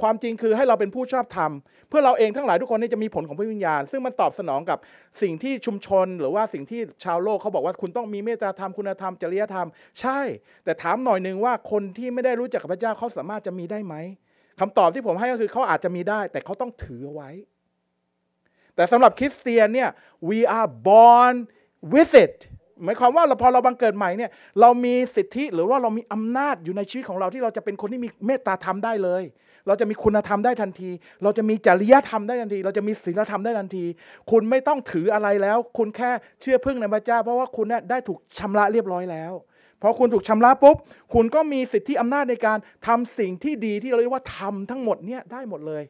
ความจริงคือให้เราเป็นผู้ชอบธรรมเพื่อเราเองทั้งหลายทุกคนนี่จะมีผลของพระวิญญาณ ซึ่งมันตอบสนองกับสิ่งที่ชุมชนหรือว่าสิ่งที่ชาวโลกเขาบอกว่าคุณต้องมีเมตตาธรรมคุณธรรมจริยธรรม ใช่ แต่ถามหน่อยหนึ่งว่าคนที่ไม่ได้รู้จักพระเจ้าเขาสามารถจะมีได้ไหมคำตอบที่ผมให้ก็คือเขาอาจจะมีได้ แต่เขาต้องถือไว้ แต่สำหรับคริสเตียนเนี่ย we are born with it หมายความว่าเราพอเราบังเกิดใหม่เนี่ยเรามีสิทธิหรือว่าเรามีอำนาจอยู่ในชีวิตของเราที่เราจะเป็นคนที่มีเมตตาธรรมได้เลย เราจะมีคุณธรรมได้ทันที เราจะมีจริยธรรมได้ทันที เราจะมีศีลธรรมได้ทันที คุณไม่ต้องถืออะไรแล้ว คุณแค่เชื่อพึ่งในพระเจ้าเพราะว่าคุณเนี่ยได้ถูกชำระเรียบร้อยแล้วพอคุณถูกชำระปุ๊บคุณก็มีสิทธิอำนาจในการทำสิ่งที่ดีที่เราเรียกว่าทำทั้งหมดเนี่ยได้หมดเลย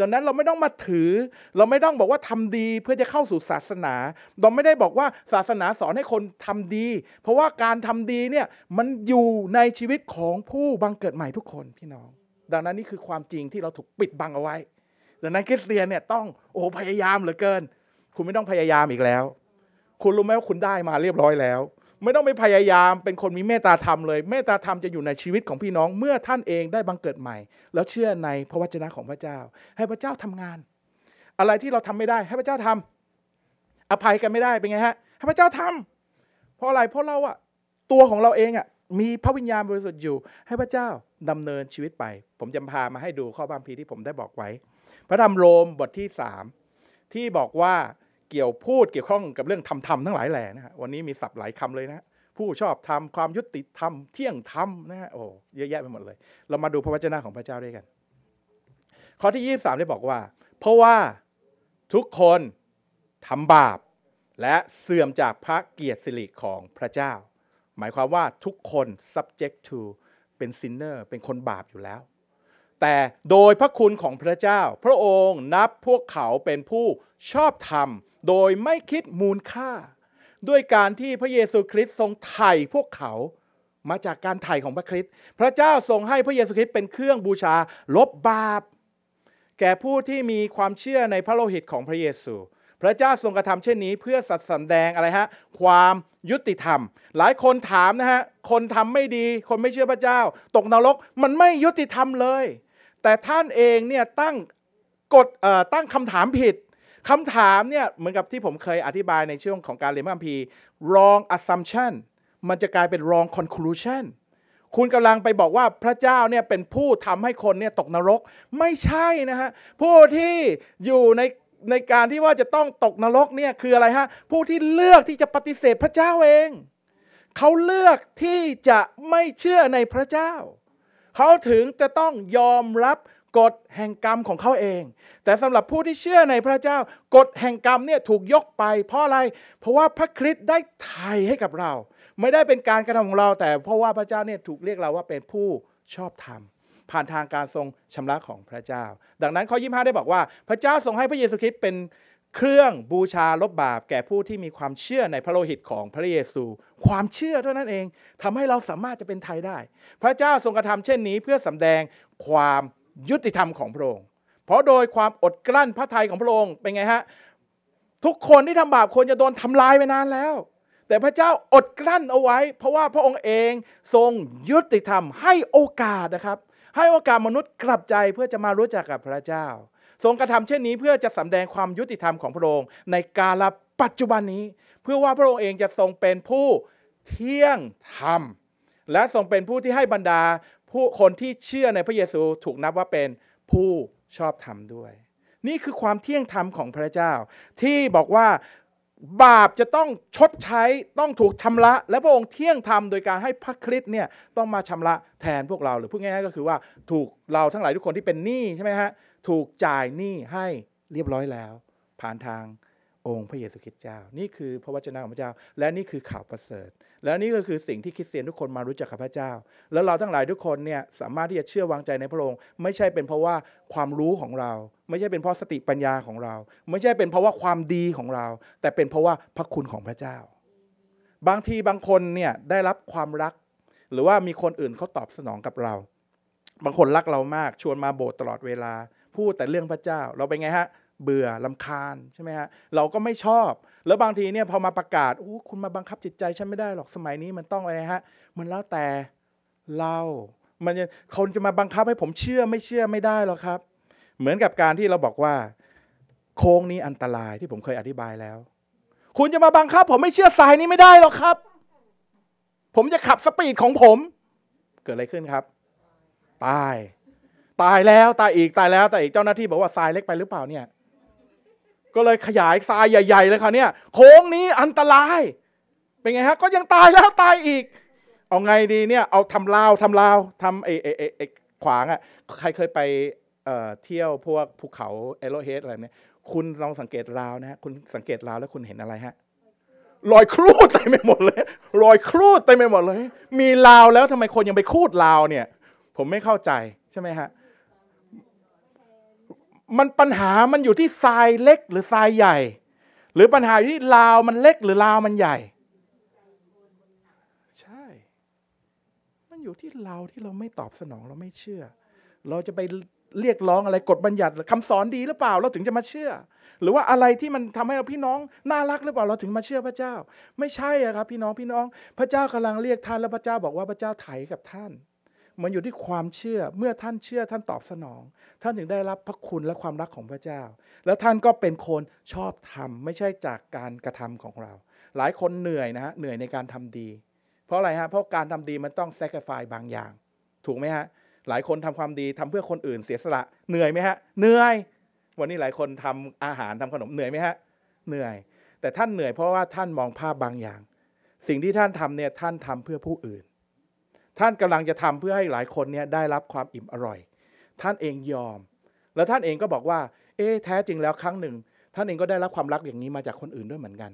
ดังนั้นเราไม่ต้องมาถือ เราไม่ต้องบอกว่าทำดีเพื่อจะเข้าสู่ศาสนา เราไม่ได้บอกว่าศาสนาสอนให้คนทำดี เพราะว่าการทำดีเนี่ยมันอยู่ในชีวิตของผู้บังเกิดใหม่ทุกคนพี่น้อง ดังนั้นนี่คือความจริงที่เราถูกปิดบังเอาไว้ดังนั้นคริสเตียนเนี่ยต้องโอ้พยายามเหลือเกิน คุณไม่ต้องพยายามอีกแล้ว คุณรู้ไหมว่าคุณได้มาเรียบร้อยแล้วไม่ต้องไปพยายามเป็นคนมีเมตตาธรรมเลย เมตตาธรรมจะอยู่ในชีวิตของพี่น้องเมื่อท่านเองได้บังเกิดใหม่ แล้วเชื่อในพระวจนะของพระเจ้า ให้พระเจ้าทำงาน อะไรที่เราทำไม่ได้ ให้พระเจ้าทำ อภัยกันไม่ได้เป็นไงฮะให้พระเจ้าทำ เพราะอะไรเพราะเราอะตัวของเราเองอะมีพระวิญญาณบริสุทธิ์อยู่ให้พระเจ้าดำเนินชีวิตไป ผมจะพามาให้ดูข้อบามพีที่ผมได้บอกไว้ พระธรรมโรมบทที่สามที่บอกว่าเกี่ยวพูดเกี่ยวข้องกับเรื่องทำทำทั้งหลายแหล่นะฮะวันนี้มีศัพท์หลายคำเลยนะ ผู้ชอบทำความยุติธรรมเที่ยงธรรมนะฮะโอ้เยอะแยะไปหมดเลย เรามาดูพระวจนะของพระเจ้าด้วยกัน ข้อที่23 ได้บอกว่า เพราะว่าทุกคนทำบาป และเสื่อมจากพระเกียรติสิริของพระเจ้า หมายความว่าทุกคน subject to เป็น sinner เป็นคนบาปอยู่แล้ว แต่โดยพระคุณของพระเจ้า พระองค์นับพวกเขาเป็นผู้ชอบธรรมโดยไม่คิดมูลค่า ด้วยการที่พระเยซูคริสต์ทรงไถ่พวกเขามาจากการไถ่ของพระคริสต์พระเจ้าทรงให้พระเยซูคริสต์เป็นเครื่องบูชาลบบาปแก่ผู้ที่มีความเชื่อในพระโลหิตของพระเยซูพระเจ้าทรงกระทำเช่นนี้ เพื่อสัตย์สำแดงอะไรฮะความยุติธรรม หลายคนถามนะฮะคนทำไม่ดีคนไม่เชื่อพระเจ้า ตกนรกมันไม่ยุติธรรมเลย แต่ท่านเองเนี่ยตั้งกฎตั้งคำถามผิดคำถามเนี่ยเหมือนกับที่ผมเคยอธิบายในช่วงของการเรียนมัมพี wrong assumption มันจะกลายเป็น wrong conclusion คุณกำลังไปบอกว่าพระเจ้าเนี่ยเป็นผู้ทำให้คนเนี่ยตกนรกไม่ใช่นะฮะ ผู้ที่อยู่ในในการที่ว่าจะต้องตกนรกเนี่ยคืออะไรฮะ ผู้ที่เลือกที่จะปฏิเสธพระเจ้าเอง เขาเลือกที่จะไม่เชื่อในพระเจ้า เขาถึงจะต้องยอมรับกฎแห่งกรรมของเขาเอง แต่สำหรับผู้ที่เชื่อในพระเจ้า กฎแห่งกรรมเนี่ยถูกยกไปเพราะอะไร เพราะว่าพระคริสต์ได้ไถ่ให้กับเรา ไม่ได้เป็นการกระทำของเราแต่เพราะว่าพระเจ้าเนี่ยถูกเรียกเราว่าเป็นผู้ชอบธรรม ผ่านทางการทรงชำระของพระเจ้า ดังนั้นข้อยี่ห้าได้บอกว่า พระเจ้าทรงให้พระเยซูคริสต์เป็นเครื่องบูชาลบบาปแก่ผู้ที่มีความเชื่อในพระโลหิตของพระเยซู ความเชื่อเท่านั้นเองทำให้เราสามารถจะเป็นไทยได้ พระเจ้าทรงกระทำเช่นนี้เพื่อสำแดงความยุติธรรมของพระองค์ เพราะโดยความอดกลั้นพระทัยของพระองค์เป็นไงฮะทุกคนที่ทำบาปควรจะโดนทำลายไปนานแล้ว แต่พระเจ้าอดกลั้นเอาไว้ เพราะว่าพระองค์เองทรงยุติธรรม ให้โอกาสนะครับ ให้โอกาสมนุษย์กลับใจเพื่อจะมารู้จักกับพระเจ้า ทรงกระทำเช่นนี้เพื่อจะสำแดงความยุติธรรมของพระองค์ ในกาลปัจจุบันนี้ เพื่อว่าพระองค์เองจะทรงเป็นผู้เที่ยงธรรม และทรงเป็นผู้ที่ให้บรรดาผู้คนที่เชื่อในพระเยซูถูกนับว่าเป็นผู้ชอบธรรมด้วย นี่คือความเที่ยงธรรมของพระเจ้า ที่บอกว่าบาปจะต้องชดใช้ต้องถูกชำระและพระองค์เที่ยงธรรมโดยการให้พระคริสต์เนี่ยต้องมาชำระแทนพวกเราหรือพูดง่ายๆก็คือว่าถูกเราทั้งหลายทุกคนที่เป็นหนี้ใช่ไหมฮะถูกจ่ายหนี้ให้เรียบร้อยแล้ว ผ่านทางองค์พระเยซูคริสต์เจ้า นี่คือพระวจนะของพระเจ้า และนี่คือข่าวประเสริฐแล้วนี่ก็คือสิ่งที่คริสเตียนทุกคนมารู้จักกับพระเจ้า แล้วเราทั้งหลายทุกคนเนี่ยสามารถที่จะเชื่อวางใจในพระองค์ ไม่ใช่เป็นเพราะว่าความรู้ของเรา ไม่ใช่เป็นเพราะสติปัญญาของเรา ไม่ใช่เป็นเพราะว่าความดีของเรา แต่เป็นเพราะว่าพระคุณของพระเจ้า บางทีบางคนเนี่ยได้รับความรัก หรือว่ามีคนอื่นเขาตอบสนองกับเรา บางคนรักเรามากชวนมาโบสถ์ตลอดเวลา พูดแต่เรื่องพระเจ้า เราเป็นไงฮะเบื่อลำคาญใช่ไหมฮะ เราก็ไม่ชอบ แล้วบางทีเนี่ย พอมาประกาศโอ้คุณมาบังคับจิตใจฉันไม่ได้หรอกสมัยนี้มันต้องอะไรฮะมันแล้วแต่เรา มันคนจะมาบังคับให้ผมเชื่อไม่เชื่อไม่ได้หรอกครับ เหมือนกับการที่เราบอกว่า โค้งนี้อันตรายที่ผมเคยอธิบายแล้ว คุณจะมาบังคับ ผมไม่เชื่อสายนี้ไม่ได้หรอกครับ ผมจะขับสปีดของผม เกิดอะไรขึ้นครับ ตาย ตายแล้วตายอีกตายแล้วตายอีกเจ้าหน้าที่บอกว่าทรายเล็กไปหรือเปล่าเนี่ยก็เลยขยายทรายใหญ่ๆเลยครับเนี่ยโค้งนี้อันตราย เป็นไง ฮะก็ยังตายแล้วตายอีก เอาไงดีเนี่ย เอาทำลาวทำลาวทำเอเอเอเอขวางอ่ะใครเคยไปเที่ยวพวกภูเขาเอโรเฮดอะไรเนี่ยคุณลองสังเกตราวนะฮะคุณสังเกตราวแล้วคุณเห็นอะไรฮะรอยครูดเต็ไมไปหมดเลย รอยครูดเต็ไมไปหมดเลย มีราวแล้วทำไมคนยังไปคูดราวเนี่ย ผมไม่เข้าใจใช่ไหมฮะมันปัญหามันอยู่ที่ทรายเล็กหรือทรายใหญ่ หรือปัญหาอยู่ที่ลาวมันเล็กหรือลาวมันใหญ่ ใช่ มันอยู่ที่เราที่เราไม่ตอบสนองเราไม่เชื่อ เราจะไปเรียกร้องอะไรกฎบัญญัติคำสอนดีหรือเปล่าเราถึงจะมาเชื่อ หรือว่าอะไรที่มันทำให้เราพี่น้องน่ารักหรือเปล่าเราถึงมาเชื่อพระเจ้า ไม่ใช่ครับ พี่น้องพี่น้อง พระเจ้ากำลังเรียกท่านและพระเจ้าบอกว่าพระเจ้าไถ่กับท่านมันอยู่ที่ความเชื่อเมื่อท่านเชื่อท่านตอบสนอง ท่านถึงได้รับพระคุณและความรักของพระเจ้า แล้วท่านก็เป็นคนชอบทำไม่ใช่จากการกระทำของเรา หลายคนเหนื่อยนะฮะเหนื่อยในการทำดี เพราะอะไรฮะเพราะการทำดีมันต้องแซกไฟบางอย่าง ถูกไหมฮะหลายคนทำความดีทำเพื่อคนอื่นเสียสละเหนื่อยไหมฮะเหนื่อยวันนี้หลายคนทำอาหารทำขนมเหนื่อยไหมฮะเหนื่อย แต่ท่านเหนื่อย เพราะว่าท่านมองภาพบางอย่าง สิ่งที่ท่านทำเนี่ยท่านทำเพื่อผู้อื่นท่านกำลังจะทำเพื่อให้หลายคนเนี่ยได้รับความอิ่มอร่อย ท่านเองยอม แล้วท่านเองก็บอกว่า เอ๊แท้จริงแล้วครั้งหนึ่ง ท่านเองก็ได้รับความรักอย่างนี้มาจากคนอื่นด้วยเหมือนกัน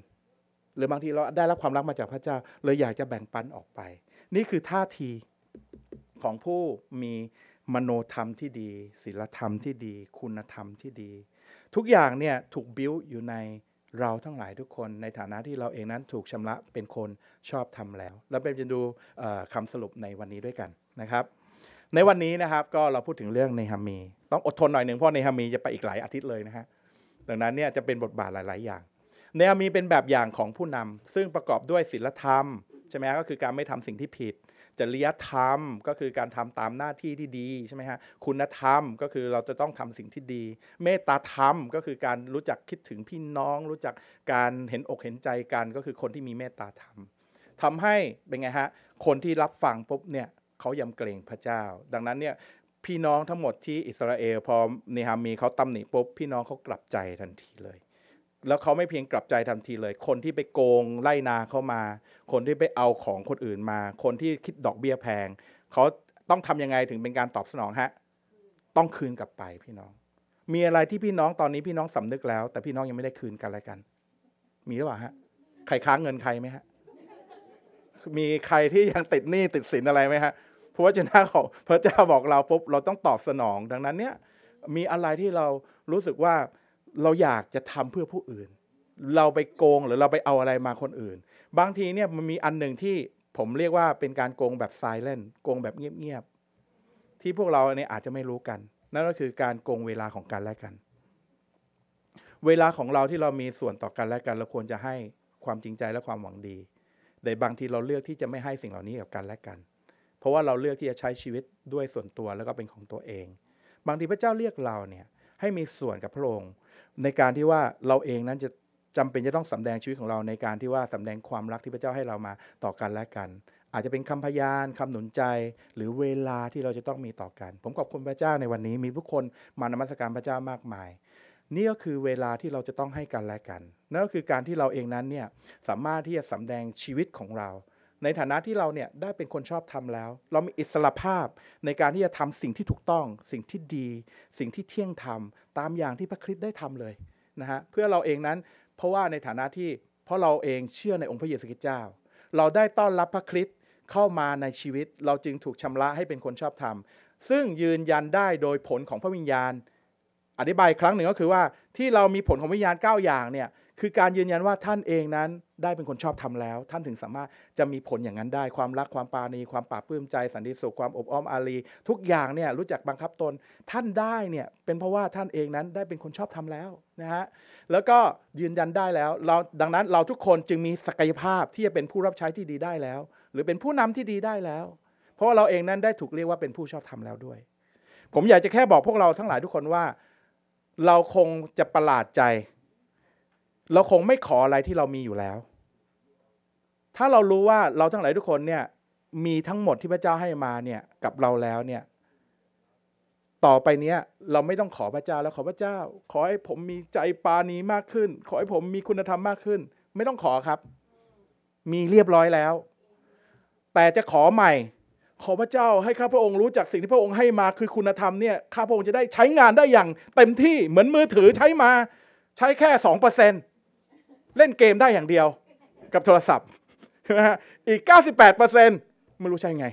หรือบางทีเราได้รับความรักมาจากพระเจ้า เลยอยากจะแบ่งปันออกไป นี่คือท่าทีของผู้มีมโนธรรมที่ดี ศีลธรรมที่ดี คุณธรรมที่ดี ทุกอย่างเนี่ยถูกบิ้วอยู่ในเราทั้งหลายทุกคนในฐานะที่เราเองนั้นถูกชำระเป็นคนชอบทำแล้ว แล้วไปจะดูคำสรุปในวันนี้ด้วยกันนะครับในวันนี้นะครับก็เราพูดถึงเรื่องเนฮามีต้องอดทนหน่อยหนึ่งเพราะเนฮามีจะไปอีกหลายอาทิตย์เลยนะฮะดังนั้นเนี่ยจะเป็นบทบาทหลาย ๆ อย่างเนฮามีเป็นแบบอย่างของผู้นำซึ่งประกอบด้วยศีลธรรมใช่ไหมก็คือการไม่ทำสิ่งที่ผิดจริยธรรมก็คือการทำตามหน้าที่ที่ดีใช่ไหมฮะคุณธรรมก็คือเราจะต้องทำสิ่งที่ดี เมตตาธรรมก็คือการรู้จักคิดถึงพี่น้องรู้จักการเห็นอกเห็นใจกัน ก็คือคนที่มีเมตตาธรรมทำให้เป็นไงฮะคนที่รับฟังปุ๊บเนี่ยเขายำเกรงพระเจ้า ดังนั้นเนี่ยพี่น้องทั้งหมดที่อิสราเอลพอเนฮามีเขาตำหนิปุ๊บพี่น้องเขากลับใจทันทีเลยแล้วเขาไม่เพียงกลับใจทันทีเลย คนที่ไปโกง ไล่นาเข้ามา คนที่ไปเอาของคนอื่นมา คนที่คิดดอกเบี้ยแพงเขาต้องทํำยังไงถึงเป็นการตอบสนองฮะต้องคืนกลับไปพี่น้อง มีอะไรที่พี่น้องตอนนี้พี่น้องสำนึกแล้ว แต่พี่น้องยังไม่ได้คืนกันอะไรกัน มีหรือเปล่าฮะ ใครค้างเงินใครไหมฮะมีใครที่ยังติดหนี้ติดสินอะไรไหมฮะพระวจนะของพระเจ้าบอกเราปุ๊บเราต้องตอบสนอง ดังนั้น เนี่ย มีอะไรที่เรารู้สึกว่าเราอยากจะทำเพื่อผู้อื่น เราไปโกงหรือเราไปเอาอะไรมาคนอื่น บางทีเนี่ยมันมีอันหนึ่งที่ผมเรียกว่าเป็นการโกงแบบไซเลนโกงแบบเงียบ ๆ ที่พวกเราเนี่ยอาจจะไม่รู้กัน นั่นก็คือการโกงเวลาของกันและกัน เวลาของเราที่เรามีส่วนต่อกันและกัน เราควรจะให้ความจริงใจและความหวังดี แต่บางทีเราเลือกที่จะไม่ให้สิ่งเหล่านี้กับกันและกัน เพราะว่าเราเลือกที่จะใช้ชีวิตด้วยส่วนตัวแล้วก็เป็นของตัวเอง บางทีพระเจ้าเรียกเราเนี่ยให้มีส่วนกับพระองค์ในการที่ว่าเราเองนั้นจะจำเป็นจะต้องสำแดงชีวิตของเราในการที่ว่าสำแดงความรักที่พระเจ้าให้เรามาต่อกันและกัน อาจจะเป็นคำพยาน คำหนุนใจ หรือเวลาที่เราจะต้องมีต่อกัน ผมขอบคุณพระเจ้าในวันนี้มีผู้คนมานมัสการพระเจ้ามากมาย นี่ก็คือเวลาที่เราจะต้องให้กันและกันนั่นก็คือการที่เราเองนั้นเนี่ยสามารถที่จะสำแดงชีวิตของเราในฐานะที่เราเนี่ยได้เป็นคนชอบทำแล้ว เรามีอิสระภาพในการที่จะทำสิ่งที่ถูกต้อง สิ่งที่ดี สิ่งที่เที่ยงธรรม ตามอย่างที่พระคริสต์ได้ทำเลยนะฮะ เพื่อเราเองนั้นเพราะว่าในฐานะที่เพราะเราเองเชื่อในองค์พระเยซูคริสต์เจ้า เราได้ต้อนรับพระคริสต์เข้ามาในชีวิตเราจึงถูกชำระให้เป็นคนชอบธรรม ซึ่งยืนยันได้โดยผลของพระวิญญาณ อธิบายครั้งหนึ่งก็คือว่าที่เรามีผลของวิญญาณ9อย่างเนี่ยคือการยืนยันว่าท่านเองนั้นได้เป็นคนชอบทำแล้ว ท่านถึงสามารถจะมีผลอย่างนั้นได้ ความรักความปาณี ความปราบปลื้มใจสันติสุขความอบอ้อมอารีทุกอย่างเนี่ย รู้จักบังคับตนท่านได้เนี่ย เป็นเพราะว่าท่านเองนั้นได้เป็นคนชอบทำแล้วนะฮะแล้วก็ยืนยันได้แล้วเราดังนั้นเราทุกคนจึงมีศักยภาพที่จะเป็นผู้รับใช้ที่ดีได้แล้ว หรือเป็นผู้นำที่ดีได้แล้ว เพราะาเราเองนั้นได้ถูกเรียกว่าเป็นผู้ชอบทำแล้วด้วย ผมอยากจะแค่บอกพวกเราทั้งหลายทุกคนว่า เราคงจะประหลาดใจเราคงไม่ขออะไรที่เรามีอยู่แล้ว ถ้าเรารู้ว่าเราทั้งหลายทุกคนเนี่ย มีทั้งหมดที่พระเจ้าให้มาเนี่ย กับเราแล้วเนี่ย ต่อไปเนี้ยเราไม่ต้องขอพระเจ้าแล้ว ขอพระเจ้า ขอให้ผมมีใจปานี้มากขึ้น ขอให้ผมมีคุณธรรมมากขึ้น ไม่ต้องขอครับ มีเรียบร้อยแล้ว แต่จะขอใหม่ ขอพระเจ้าให้ข้าพระองค์รู้จักสิ่งที่พระองค์ให้มาคือคุณธรรมเนี่ยข้าพระองค์จะได้ใช้งานได้อย่าง เต็มที่เหมือนมือถือใช้มา ใช้แค่สองเปอร์เซ็นต์เล่นเกมได้อย่างเดียวกับโทรศัพท์อีก 98%ไม่รู้ใช่ไง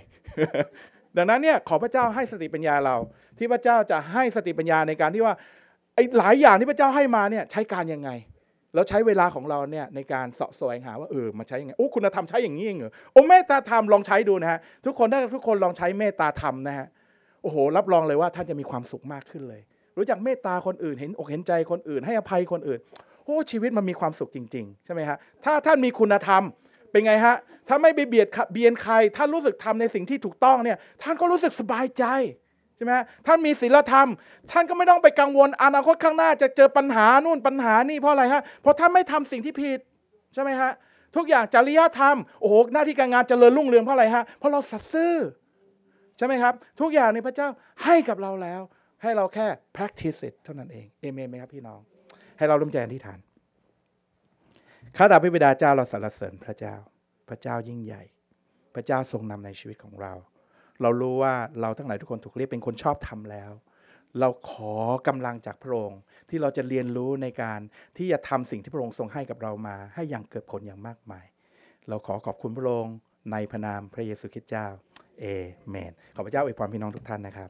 ดังนั้นเนี่ยขอพระเจ้าให้สติปัญญาเรา ที่พระเจ้าจะให้สติปัญญาในการที่ว่าไอ้หลายอย่างที่พระเจ้าให้มาเนี่ยใช้การยังไงแล้วใช้เวลาของเราเนี่ยในการสาะแสวงหาว่าเออมาใช้ยังไงโอ้คุณธรรมใช้อย่างนี้เองเหรอโอ้เมตตาธรรมลองใช้ดูนะฮะทุกคนถ้าทุกคนลองใช้เมตตาธรรมนะฮะโอ้โห รับรองเลยว่าท่านจะมีความสุขมากขึ้นเลย รู้จักเมตตาคนอื่น เห็นอกเห็นใจคนอื่น ให้อภัยคนอื่นโอ้ชีวิตมันมีความสุขจริงๆใช่ไหมฮะถ้าท่านมีคุณธรรมเป็นไงฮะถ้าไม่ไปเบียดเบียนใครท่านรู้สึกทำในสิ่งที่ถูกต้องเนี่ยท่านก็รู้สึกสบายใจใช่ไหมท่านมีศีลธรรมท่านก็ไม่ต้องไปกังวลอนาคตข้างหน้าจะเจอปัญหานู่นปัญหานี่เพราะอะไรฮะเพราะท่านไม่ทำสิ่งที่ผิดใช่ไหมฮะทุกอย่างจริยธรรมโอ้โหหน้าที่การงานจเจริญรุ่งเรืองเพราะอะไรฮะเพราะเราสัตย์ซื่อใช่ไหมครับทุกอย่างในพระเจ้าให้กับเราแล้ว ให้เราแค่ practice it เท่านั้นเองเอเมนไหมครับ พี่น้องให้เราร่วมใจอธิษฐาน ข้าแต่พระบิดาเจ้าเราสรรเสริญพระเจ้า พระเจ้ายิ่งใหญ่ พระเจ้าทรงนำในชีวิตของเรา เรารู้ว่าเราทั้งหลายทุกคนถูกเรียกเป็นคนชอบทำแล้ว เราขอกำลังจากพระองค์ ที่เราจะเรียนรู้ในการที่จะทำสิ่งที่พระองค์ทรงให้กับเรามา ให้อย่างเกิดผลอย่างมากมาย เราขอขอบคุณพระองค์ในพระนามพระเยซูคริสต์เจ้าเอเมน ขอพระเจ้าอวยพรพี่น้องทุกท่านนะครับ